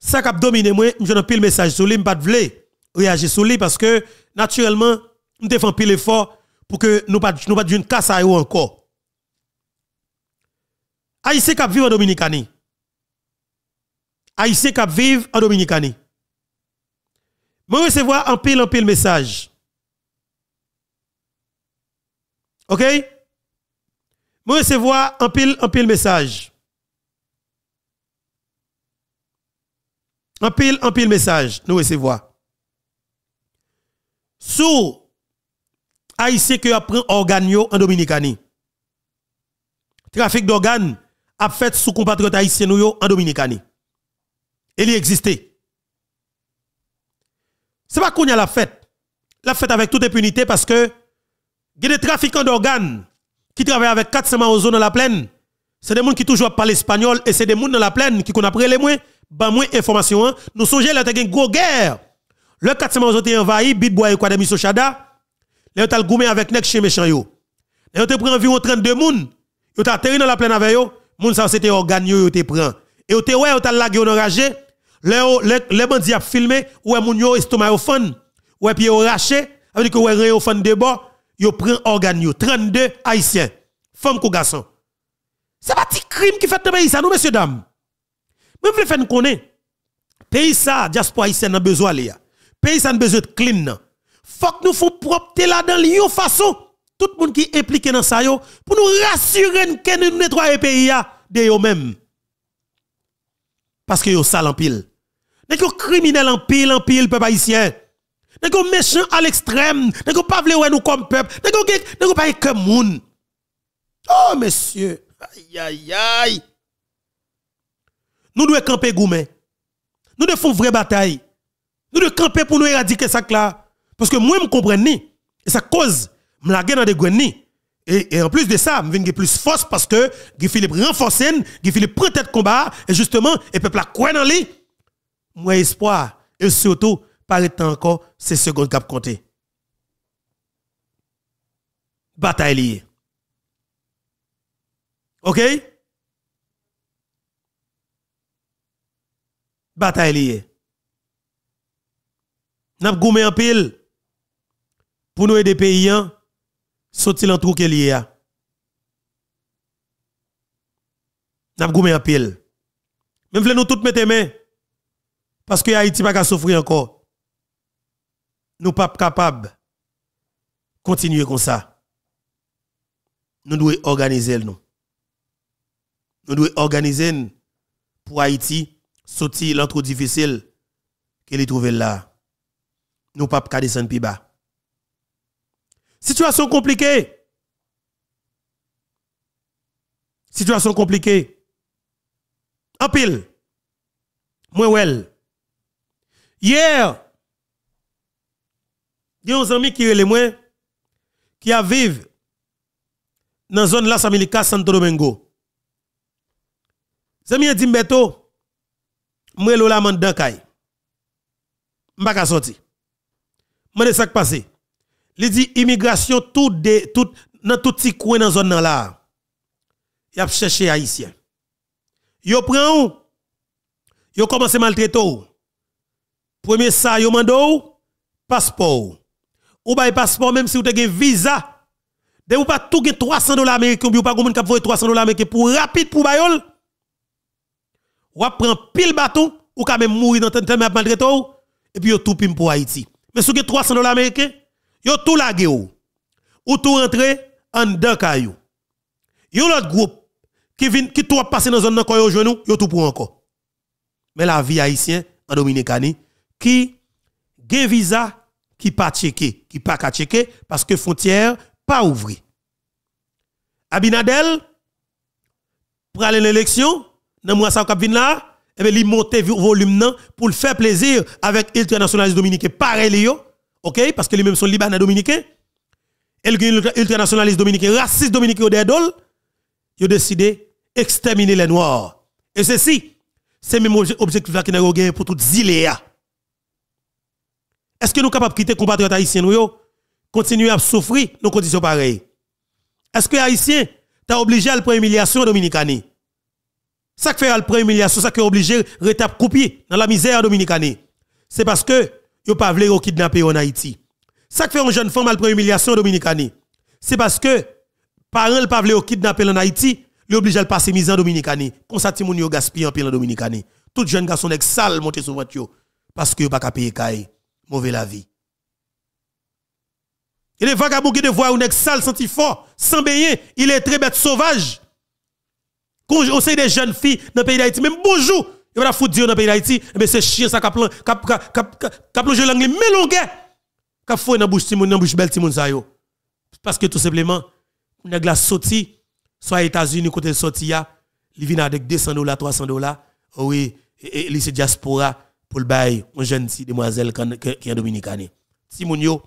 Speaker 1: ça qui a dominé moi, je n'ai pas le message sur lui, je ne pas réagir sur lui parce que naturellement, nous devons faire l'effort pour que nous ne nous pas une casse à encore. Haïtiens qui vivent en Dominicanie. Haïtiens qui vivent en Dominicanie. Je recevoir un pile, un pile message. OK? Nous recevoir un pile, un pile message. Un pile, un pile message, nous recevons. Sous Haïtien qui apprend organio en Dominicanie. Trafic d'organes a fait sous compatriotes haïtiens en Dominicanie. Il existait. C'est pas qu'on y a la fête. La fête avec toute impunité parce que il y a des trafiquants d'organes qui travaillent avec 400 marozo dans la plaine. C'est des gens qui toujours parlent espagnol et c'est des gens dans la plaine qui connaissent les moins, ben moins information. Hein. Nous songez là, une grosse guerre. Le 400 marozo est envahi, Bitboy et Kwademi Sochada. Là, ils ont avec nek chez méchant yo. Ils ont pris environ 32 personnes. Ils ont atterri dans la plaine avec eux. Les gens, c'était organe, yo, ont pris. Et ils ont été ouais, ont lagué, ils ont enragé. Les bandits ont filmé, ou mon yo, estomac au puis ils ont raché. Ça veut dire que rien au de bord yo prend organe yo 32 haïtiens femmes ou garçons n'est pas petit crime qui fait dans pays ça nous messieurs dames mais vous voulez faire nous pays ça diaspora haïtienne a besoin les pays ça a besoin de clean faut que nous faut propre là dans lion façon tout le monde qui est impliqué dans ça yo pour nous rassurer que nous nettoyer pays de eux même parce que yo sale en pile nest yo criminel en pile en pile peuple haïtien sommes méchants à l'extrême, nèg pas vle nous comme peuple, ne ne pas que moun. Oh monsieur, aïe aïe aïe. Nous devons camper gourmet. Nous devons faire une vraie bataille. Nous devons camper pour nous éradiquer ça là. Parce que moi, je comprends ni. Et ça cause, je la dans des grenouilles. Et, et, en plus de ça, je viens plus force parce que Guy Philippe renforce, Guy Philippe prend tête combat. Et justement, et peuple a quoi dans lui? Moi, espoir. Et surtout, par encore, c'est secondes cap compté. Bataille liée. OK? Bataille liée. Nous avons en pile pour nous aider pays, hein? sortir en trou qu'il y a. Hein? Nous avons en pile. Même si nous tous mettre main. Parce que Haïti n'a pas souffrir encore nous pas capables de continuer comme ça. Nous devons organiser nous. Nous devons organiser pour Haïti sortir l'entre difficile qu'elle est là. Nous pas de descendre plus bas. Situation compliquée. Situation compliquée. En pile. Moi, Hier, un amis qui est le moins qui a vive dans la zone la Américas Santo Domingo. Zami dit Mbeto, mwen la man dan kay. Mba ka sorti. Mwen de sak passé. Li dit immigration tout de tout dans tout petit coin dans zone là. Y a cherché haïtien. Yo prend ou Yo commencé maltraiter ou. Premier ça yo mando ou passeport ou pas passeport même si vous avez un visa de ou pas tout 300 dollars américains ou pas qui voye 300 dollars américains pour rapide pour bayol ou prend pile bâton ou pouvez même mourir dans temps, tête malgré tout et puis tout pim pour Haïti mais si vous 300 dollars américains yo tout lagué ou ou tout rentré en dedans caillou yo l'autre groupe qui vient qui tout passer dans zone nan aujourd'hui, vous yo tout pour encore mais la vie haïtienne en Dominicanie qui gen visa qui pas checké, qui pas qu'à parce que frontière pas ouvri. Abinadel pour aller à l'élection dans mois ça le là et eh ben, il monte volume pour le faire plaisir avec internationaliste dominicain pareil yo OK parce que les même son libanais dominicains et internationaliste dominicain raciste dominicain des dol décidé d'exterminer les noirs et ceci c'est même objectif qui n'a pour toutes les est-ce que nous sommes capables de quitter les compatriotes haïtiens de continuer à souffrir dans conditions pareilles Est-ce que les haïtiens sont obligé à le prendre humiliation dominicane Ça qui fait prendre humiliation, ça qui est obligé à couper dans la misère dominicane. C'est parce que yo pas soient kidnapper en Haïti. Ça qui fait une jeune femme à le prendre humiliation dominicane. C'est parce que parents le pas kidnapper en Haïti, sont obligé à passer misère en dominicane. Comme ça timoun yo gaspiller en pile en les Tout jeune garçon est sale monter sur voiture parce que peuvent pas payer mauvais la vie. Il est vagabond qui te voit un sale, senti fort, sans il est très bête sauvage. Quand on sait des jeunes filles dans le pays d'Haïti, même bonjour, il va foutre dans le pays d'Haïti, mais eh ben, c'est chien ça qui a plongé l'anglais, mais longue, qui a foué dans la bouche dans bouche belle Parce que tout simplement, on a la soit aux États-Unis, côté sorti, il vient avec 200 dollars, 300 dollars, oui, et, et, et, diaspora, pour le bail jeune si demoiselle qui est dominicaine. Si yo,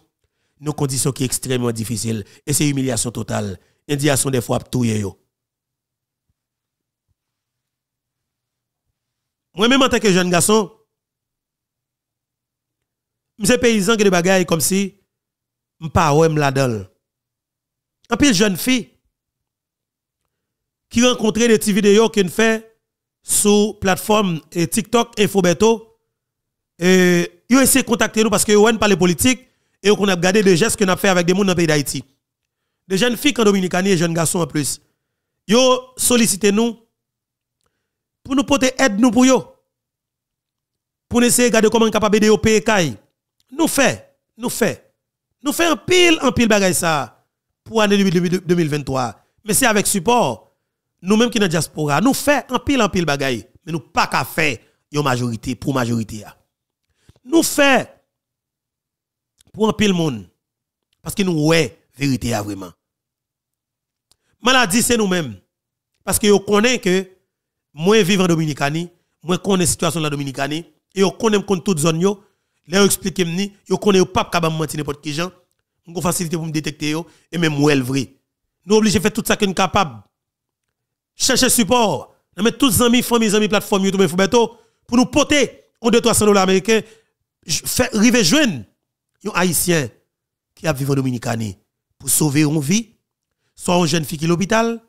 Speaker 1: nos conditions qui sont extrêmement difficiles et c'est humiliation totale. Indiation des fois tout yo. Moi-même en tant que jeune garçon, paysan qui a de bagailles comme si je pas de ladol. An En plus, jeune fille qui rencontre des qui vidéos qui sur sur la plateforme eh, TikTok Infobeto et ils essaient de contacter nous parce que ne pas les politique et qu'on a regardé des gestes qu'on a fait avec des gens dans le pays d'Haïti. Des jeunes filles en Dominicanie et jeunes garçons en plus. Ils sollicité nous pour nous porter aide nous pour eux. Pour nous essayer de garder comment nous capable de payer caille. Nous faisons, nous faisons. Nous faisons un pile un pile bagay ça pour l'année 2023. Mais c'est avec support. Nous-mêmes qui dans diaspora, nous faisons un pile un pile bagay, mais nous pas qu'à faire une majorité pour majorité nous fait pour un pile monde. Parce que nous, ouais, vérité à vraiment. Maladie, c'est nous-mêmes. Parce que nous connaissons que moi vivre en Dominicanie, moi connais la situation de la Dominicanie, et nous connaissons contre toute zone, yo, les expliqué ni, yo connaît pas capable mentir n'importe qui gens, nous facilité pour me détecter yo, et même moi, vrai. Nous obligés de faire tout ça que nous capable. Chercher support. Nous tous les amis, familles, amis, plateformes, YouTube, Foubeto, pour nous porter en 2 300 dollars américains fait rive jeune un haïtien qui a vécu en Dominicani pour sauver une vie, soit une jeune fille qui est à l'hôpital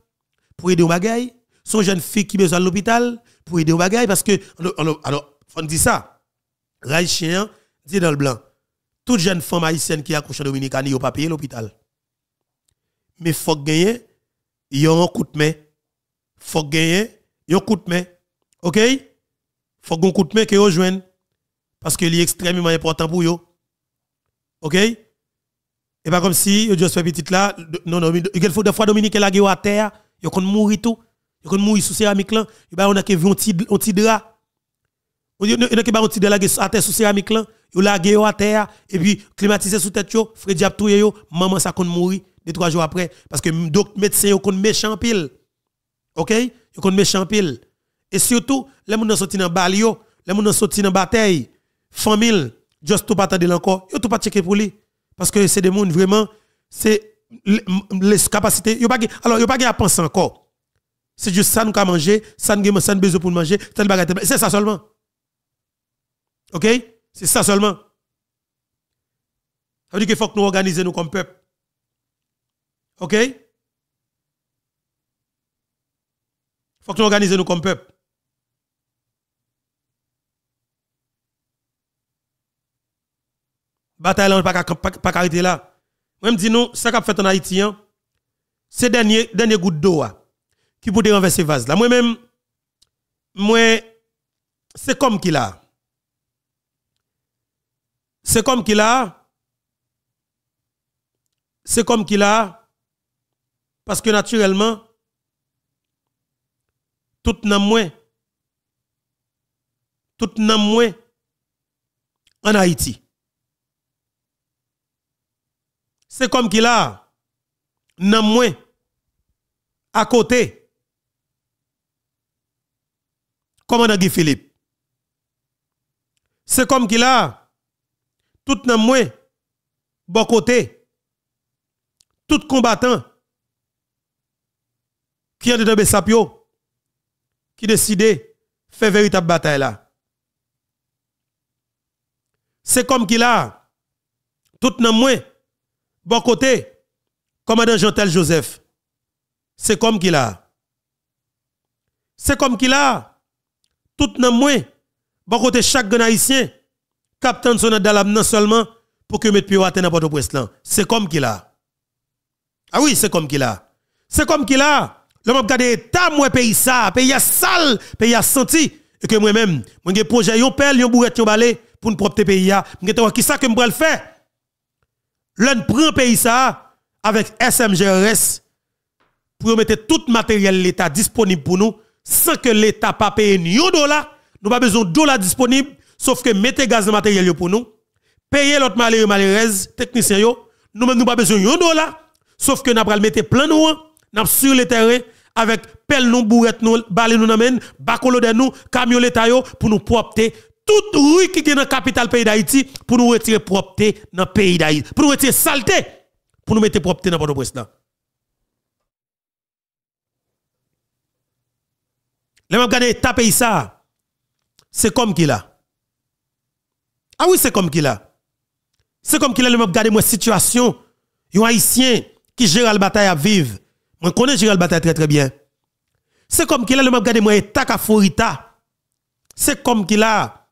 Speaker 1: pour aider aux bagay soit une jeune fille qui besoin l'hôpital pour aider aux bagay parce que alors on dit ça. haïtiens dit dans le blanc. Toute jeune femme haïtienne qui accouche en Dominicani n'a pas payé l'hôpital. Mais faut gagner yon un coup de main. Faut gagner yon coup de main. OK Faut un coup de main que parce que est extrêmement important pour eux. OK Et pas comme si juste fait petite là non non il faut des fois Dominique la à terre, il qu'on mourir tout, il qu'on mourir sous céramique là, il ben on a que un petit un drap. On a que un petit drap à terre sous céramique là, il la à terre et puis climatisé sous tête yo, Freddy a tout maman ça qu'on mourir deux trois jours après parce que les médecin yon qu'on méchant pile. OK Yo qu'on méchant pile. Et surtout, les gens sortis dans balio, les gens sortis dans bataille famille, juste tout pas attendre encore, Tu tout pas checker pour lui parce que c'est des monde vraiment c'est les capacités, yo pas alors yo pas à penser encore. C'est juste ça nous a manger, ça nous ça besoin pour manger, c'est ça seulement. OK C'est ça seulement. Ça veut dire qu'il faut que nous organisions nous comme peuple. OK faut que nous organisions nous comme peuple. bataille là, pas pas arrêter là. Moi, je dis nous, ça qu'a fait en Haïti, hein, c'est dernier dernier goutte d'eau hein, qui peut renverser vase là. Moi-même, moi, c'est comme qu'il a. C'est comme qu'il a. C'est comme qu'il a. Parce que naturellement, tout n'a moins, tout n'a moins en Haïti. c'est comme qu'il a, non moins, à côté, Comme on a dit Philippe. C'est comme qu'il a, tout nan moins, bon côté, tout combattant, qui a de Sapio qui de faire véritable bataille là. C'est comme qu'il a, tout non moins, Bon côté, commandant Jean-Tel Joseph, c'est comme qu'il a. C'est comme qu'il a. Tout nos moins, bon côté chaque haïtien, capitaine son adalam non seulement pour que mette pied à n'importe où C'est comme qu'il a. Ah oui, c'est comme qu'il a. C'est comme qu'il a. Le m'a gade ta moi pays ça, pays sale, pays senti et que moi-même, moi j'ai projet yon pelle, yon bourrette, yon balai pour nous propre pays là. voir qui ça que pourrais le faire l'on prend pays ça avec SMGRS pour mettre tout matériel l'État disponible pour nous sans que l'État ne paye ni un dollar. Nous pas besoin de dollars disponibles, sauf que mettez gaz de matériel pour nous. Payez l'autre malheureux malheureuse, technicien Nous même nous pas besoin de dollar, sauf que nous pas mettre plein nous, nous sur le terrain avec pelle nous bourrette nous, balai nous amène, bacolo de nous, camion l'État pour nous propter tout rue qui est dans la capitale pays d'Haïti pour nous retirer propreté dans le pays d'Haïti, pour nous retirer saleté, pour nous mettre propreté dans le pays de Les gens qui ta pays ça, c'est comme qu'il a. Ah oui, c'est comme qu'il a. C'est comme qu'il a, les gens regarder moi situation, Yon haïtien qui gère la bataille à vivre. Moi, je connais la Bataille très très bien. C'est comme qu'il a, le m'a gardé moi, état à Forita. C'est comme qu'il a,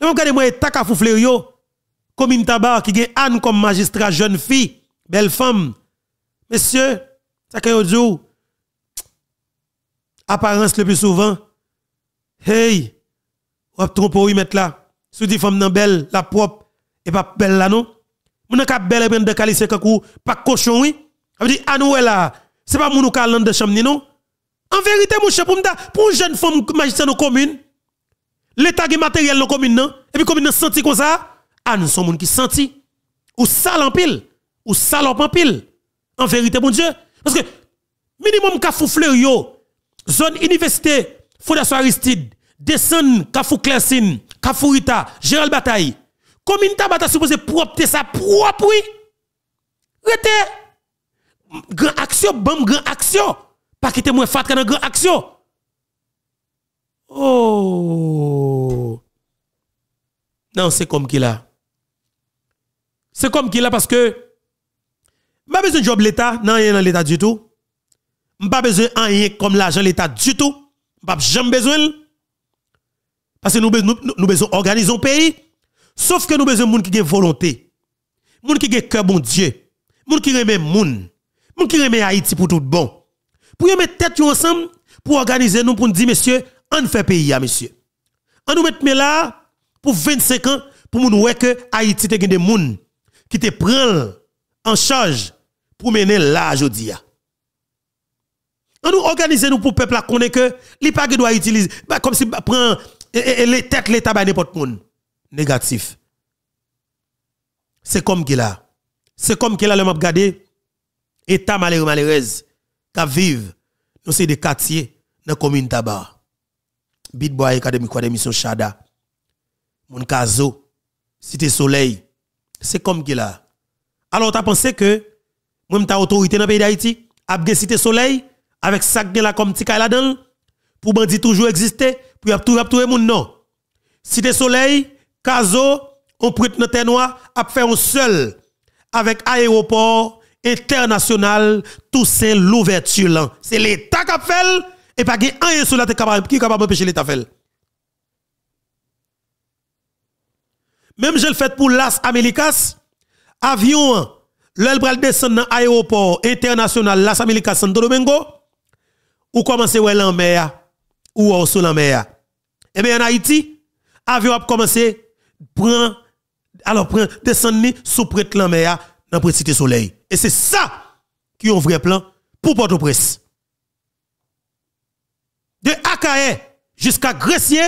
Speaker 1: le regardez moi état à yo commune tabar qui gagne Anne comme magistrat jeune fille, belle femme. Monsieur, ça que dit apparence le plus souvent hey, ou trop ou mettre là. Sous dit femme nan belle, la propre et pas belle là non. Mouna ka belle prendre de calice kakou, pas cochon oui. Ah, a dit anoué là, c'est pas moun ou de chambre non. En vérité mon cher pour pour une jeune femme magistrat nos commune, L'État a matériel dans la commune, et puis commune senti comme ça. Ah, nous sommes qui senti. Ou sale en pile. Ou salope en pile. En vérité, mon Dieu. Parce que, minimum, kafou fleurio, zone université, Fondation Aristide, descend, kafou Clercine, kafou Rita, Gérald Bataille. Commune ta bataille supposée propre, propre, oui. Rete. Grand action, bam, grand action. Pas quitter moins fat grand action. Oh! Non, c'est comme qu'il a. C'est comme qu'il a parce que pas besoin de job l'État, non, rien dans l'État du tout. Pas besoin de rien comme l'argent l'État du tout. Pas jamais besoin. Parce que nous besoin nous, besoin organiser pays. Sauf que nous besoin de monde qui a volonté. Monde qui a cœur bon Dieu. Monde qui remet monde. Monde qui ont Haïti pour tout bon. Pour mettre tête ensemble, pour organiser nous, pour nous dire, messieurs, on fait pays à hein, monsieur. On nous met là pour 25 ans pour nous voir que Haïti te des gens qui te prend en charge pour mener là aujourd'hui. Hein. On nous organise nous pour peuple à connaître que li pas doit utiliser bah, comme si bah, prend les têtes l'état de bah, n'importe monde. Négatif. C'est comme qu'il a. C'est comme qu'il a le m'a regardé état malheureux malheureuse qui vivent dans ces quartiers dans la commune Tabar. Bitboy Academy, quoi d'émission Chada. Mon Kazo, Cité Soleil. C'est comme qu'il là. Alors, tu as pensé que, même ta autorité dans le pays d'Haïti, a Cité Soleil, avec ça que la comme Tika là-dedans, pour bandit toujours exister, pour y a tout, tout le monde, non. Cité Soleil, Kazo, on prête notre terre a fait un seul, avec aéroport international, tout seul, Louverture. là. C'est l'État qui a fait et pas qu'il un sur la qui est capable d'empêcher l'État Même Même je le fais pour l'As Américas, avion, l'Elbral descend dans l'aéroport international Las Américas Santo Domingo, ou commence à en mer, ou au sol en mer. Et eh bien en Haïti, avion a commencé à alors descendre sous prête la mer dans la cité soleil. Et c'est ça qui est un vrai plan pour Port-au-Prince de Akaye jusqu'à Gressier,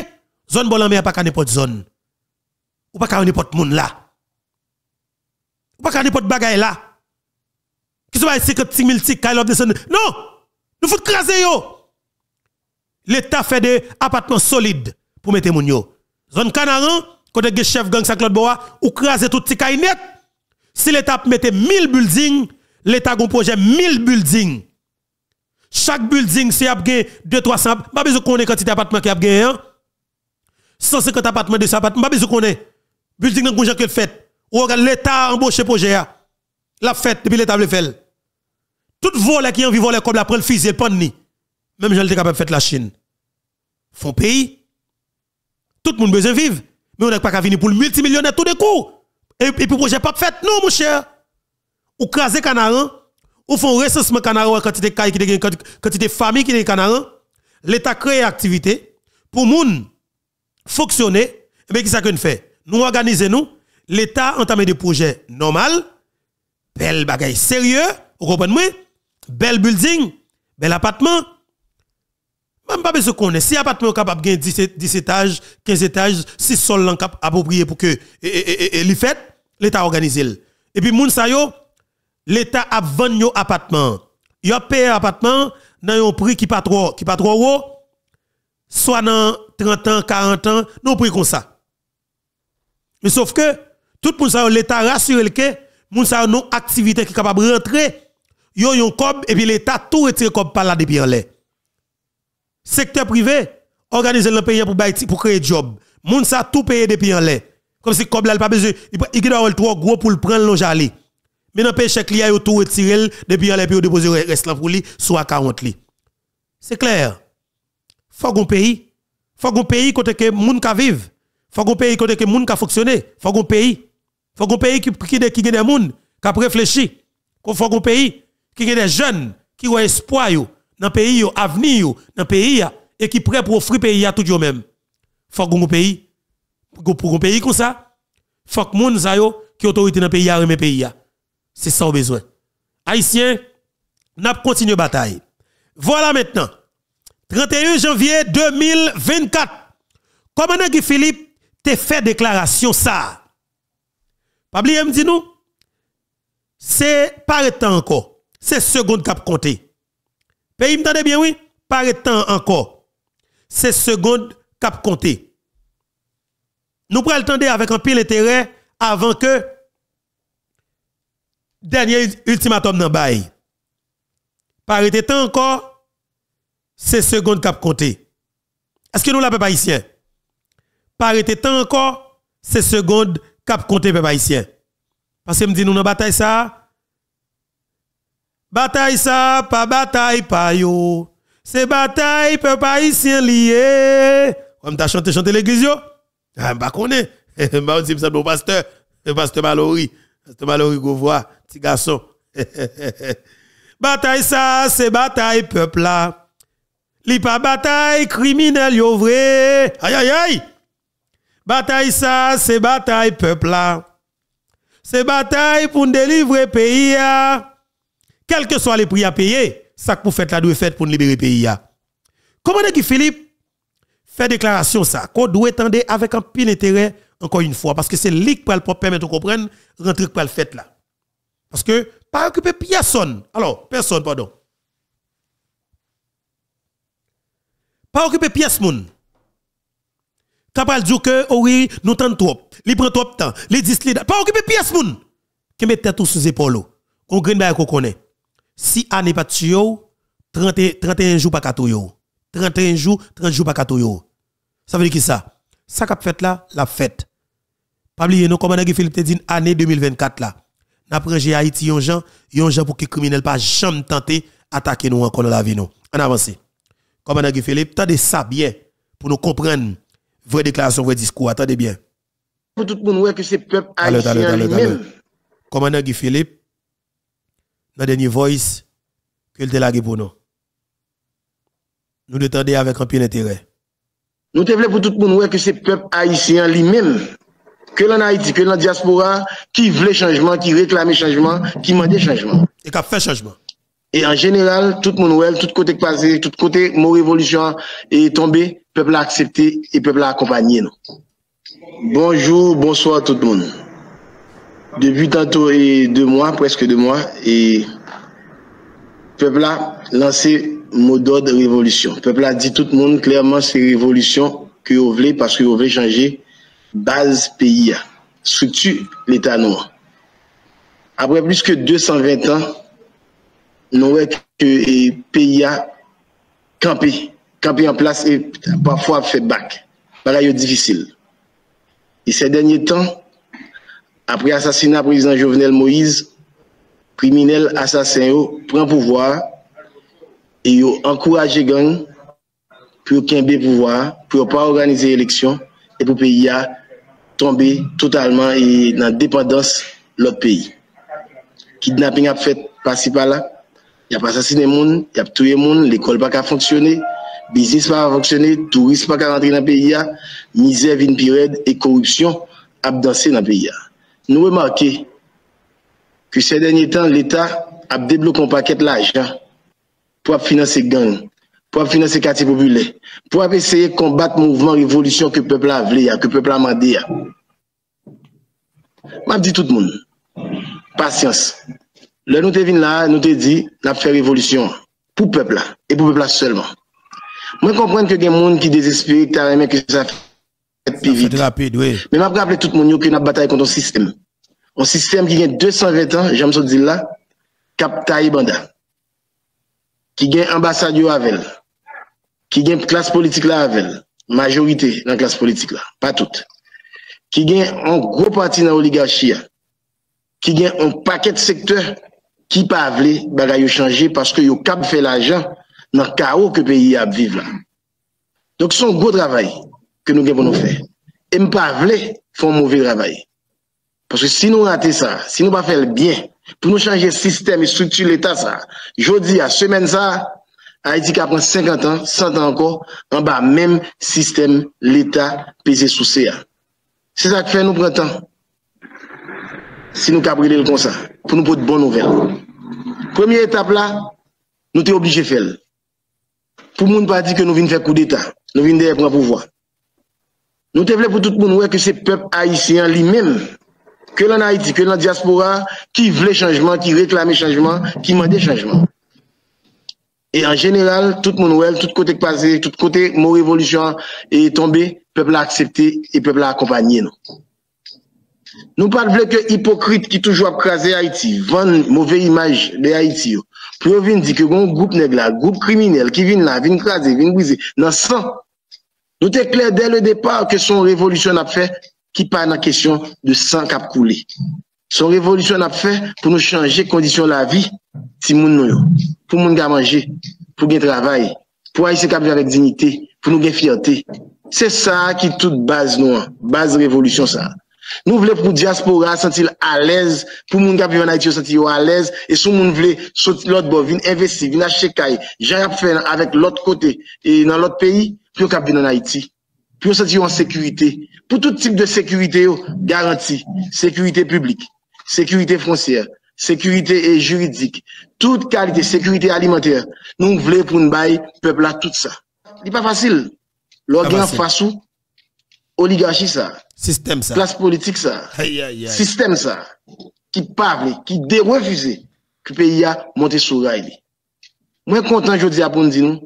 Speaker 1: zone n'a pas qu'à n'importe zone. Ou pas qu'à n'importe monde là. Ou pas qu'à n'importe bagaille là. Qui soit 56 000 tics, Kyle Non! Nous faut craser yo! L'État fait des appartements solides pour mettre moun yo. Zone Canaran, quand le chef gang sa Claude Boa, ou craser tout petit net. Si l'État mettait 1000 buildings, l'État a un projet 1000 buildings. Chaque building, c'est à 2 300, pas besoin qu'on ait quantité d'appartements qui a gagné. 150 appartements, 200 appartements, pas besoin qu'on ait. Building projet le que fait. Ou regarde l'État embauché le projet. Hein. La fête, depuis l'État le fait. Tout volet qui en vivant comme la prend le fusil, le ni. Même j'en ai capable de faire la Chine. Font pays. Tout le monde besoin vivre. Mais on n'a pas qu'à venir pour le multimillionnaire tout de coup. Et, et puis projet pas fait. Non, mon cher. Ou craser canaran ou font recensement quand il y qui des famille qui sont canaran. L'État crée activité pour moun fonctionner. Mais qu'est-ce qu'on fait? Nous organisons nous. L'État entame des projets normaux, bel bagaille sérieux, vous comprenez? Bel building, bel appartement. Même pas besoin qu'on ait. Si appartement capable de 10, 10 étages, 15 étages, 6 sols appropriés pour que l'État organise. Et puis, moun sa yo, l'État a vendu nos appartements. Il a payé appartement dans un prix qui pas pas trop haut soit dans 30 ans, 40 ans, nous prix comme ça. Mais sauf que tout le monde l'État rassure que moun sa une activité qui capable rentrer a un cob et puis l'État tout retire cob par là depuis en l'air. Secteur privé organise le pays pour pour créer job. Moun sa tout payé depuis en l'air. Comme si le cob n'a pas besoin, il doit avoir trop gros pour le prendre l'on jalé mais dans le chèque, il a tout retiré depuis les pays déposé le reste pour lui, soit 40 li. C'est clair. Faut qu'on pays. Faut qu'on pays côté que moun ka vive. Faut un pays côté que moun ka fonctionner. Faut qu'on pays. Faut un pays qui qui des monde qui réfléchi. Faut qu'on pays qui des jeunes qui ont espoir yo dans pays yo avenir yo dans pays et qui prêt pour offrir pays à tout monde. même. Faut qu'on pays pour qu'on pays comme ça. Faut que moun sa yo qui autorité dans pays a pays c'est ça au besoin. Haïtiens, n'a continué bataille. Voilà maintenant. 31 janvier 2024. Comment Guy Philippe te fait déclaration ça? Pabli me dit nous, c'est par temps encore. C'est seconde cap compté. Pays m'entendez bien oui? Par temps encore. C'est seconde cap compté. Nous prenons le avec un pile intérêt avant que dernier ultimatum dans bail. Pas arrêter temps encore, c'est seconde cap comptées. Est-ce que nous les peuple ici? Pas arrêter temps encore, c'est seconde cap comptées, peuple ici. Parce que me dit nous dans bataille ça Bataille ça, pas bataille pas yo. C'est bataille peuple liées. lié. Comme t'a chanté chanté l'église yo? Ah, bah est. Bah on dit ça bon pasteur, pasteur Mallory. C'est malheureux Lorigo voit, petit garçon. bataille ça, c'est bataille peuple là. Li pas bataille criminel yo vrai. Aïe aïe aïe. Bataille ça, c'est bataille peuple là. C'est bataille pour délivrer pays Quels Quel que soit les prix à payer, ça que vous faites là doit faites pour libérer pays Comment est-ce que Philippe fait déclaration ça qu'on doit étendre avec un pile intérêt encore une fois, parce que c'est lui qui va permettre de comprendre, rentrer qui la le fait là. Parce que, pas occuper personne. Alors, personne, pardon. Pas occuper pièce moun. T'as pas dit que, oh oui, nous t'en trop. Li prend trop de temps. Li dis li Pas occuper pièce moun. Qui met tête sous épaules. Oh. Qu'on gagne bail qu'on connaît. Si année pas tuyau, 31 jours pas katouyo. 31 jours, 30 jours pas katouyo. Ça veut dire qui ça? Ça qu'a fait là, la fête. Pas oublier, nous, a Philippe Philippe, te dit, année 2024 là. Nous pris Haïti, yon gens, yon gens pour que criminels pas jamais tenté attaquer nous encore dans la vie nous. En avance. Commandant nous Philippe, tendez ça bien pour nous comprendre vraie déclaration, vrai discours. Attendez bien.
Speaker 2: Pour tout le monde, que c'est peuple haïtien
Speaker 1: Commandant Guy Philippe, notre dernier voice, que le délague pour nous. Nous attendons avec un peu d'intérêt.
Speaker 2: Nous devons pour tout le monde, que c'est peuple haïtien lui-même que l'on Haïti, que la diaspora, qui voulait changement, qui réclamait changement, qui demandait changement. Et qui a fait changement. Et en général, tout le monde, tout côté passé, tout côté, mon révolution est tombé. peuple a accepté et peuple a accompagné. Bonjour, bonsoir tout le monde. Depuis tantôt et deux mois, presque deux mois, et peuple a lancé mot d'ordre révolution. Peuple a dit tout le monde clairement c'est révolution que vous voulez parce que vous voulez changer baz PIA soutu l'Etat Noua. Apre plus ke 220 an, nouwek ke PIA kampe, kampe en plas e pafwa fe bak. Bara yo difisil. E se denye tan, apre asasina prezident Jovenel Moïse, priminel asasin yo pren pouvoar e yo ankouraje gen pou yo kenbe pouvoar, pou yo pa organize eleksyon e pou PIA tombe totalman nan depandans lòt peyi. Kidnaping ap fet pasipala, yap asasine moun, yap touye moun, l'ekol pa ka fonksyone, biznis pa pa fonksyone, touris pa ka rentre nan peyi ya, mizèv in piwèd e korupsyon ap dansè nan peyi ya. Nou wè marke ki se denye tan l'Etat ap deblokon paket l'ajan pou ap finanse ggan. pou ap finanse kati populè. Pou ap eseye konbate mouvman revolutyon ke pepla vle ya, ke pepla mande ya. Map di tout moun. Pasyans. Le nou te vin la, nou te di, nap fe revolutyon pou pepla. E pou pepla selman. Mwen konpwen ke gen moun ki dezespirik, ta remen ke sa fèd pivit. Men map grap le tout moun yo ke nap batay konton sistem. On sistem ki gen 220 an, jamsou di la, kap ta ibanda. Ki gen ambasadyo avel, ki gen klas politik la avel, majorite nan klas politik la, pa tout. Ki gen an gro pati nan oligachia, ki gen an paket sektor ki pa avle bagay yo chanje paske yo kab fe la jan nan ka ou ke peyi ap vive la. Dok son gro travay ke nou gen pou nou fe. E mi pa avle fon mouve travay. Paske si nou rate sa, si nou pa fel bien, Pou nou chanje sistem e sutu l'Etat sa, jodi a, semen sa, a eti ka pran 50 an, 100 an anko, an ba, menm sistem l'Etat peze sou se a. Se sa k fè nou pran tan, si nou ka prene l'konsan, pou nou pou d'bon nou ven. Premye etap la, nou te obnije fèl. Pou moun pa di ke nou vin fè kou d'Etat, nou vin dè yè kwa pou vwa. Nou te vle pou tout moun wè ke se pep a yisi an li menm. Kè lan Haiti, kè lan diaspora, ki vle chanjman, ki reklame chanjman, ki mande chanjman. E an jeneral, tout moun wèl, tout kote kpaze, tout kote mou revolusyon e tombe, peple aksepte e peple akompanyen nou. Nou pat vle ke hipokrite ki toujou ap kaze Haiti, van mouve imaj de Haiti yo. Provin di ke goun goup neg la, goup kriminel ki vin la, vin kaze, vin wize, nan san. Nou te klè dèl le depar ke son revolusyon ap fè. ki pa nan kesyon de san kap koule. Son revolutyon an ap fè pou nou chanje kondisyon la vi ti moun nou yo. Pou moun ga manje, pou gen travay, pou ay se kap vin avèk zinite, pou nou gen fiyante. Se sa ki tout baz nou an, baz revolutyon sa. Nou vle pou diaspora sentil alèz, pou moun kap vin an Haiti yo sentil yo alèz, e sou moun vle soti lòt bovin, investi, vin a chekay, jan ap fè nan avèk lòt kote, e nan lòt peyi, pou yo kap vin an Haiti. Pyo sa ti yo an sekurite, pou tout tip de sekurite yo garanti. Sekurite publik, sekurite fonciye, sekurite e juridik, tout kalite sekurite alimenter. Nou vle pou n bay pepla tout sa. Di pa fasil, lor gen fasu, oligashi sa, klas politik sa, sistem sa, ki pavle, ki derefuse, ki pe ya monte sou ray li. Mwen kontan jodi apon di nou.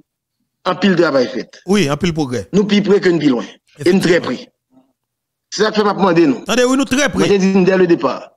Speaker 2: Un pile de travail fait. Oui, un pile progrès. Nous plus près que nous plus loin. Et nous très près. C'est ça que je vais demander nous. Attendez, oui, nous très près. Je dit dès le départ.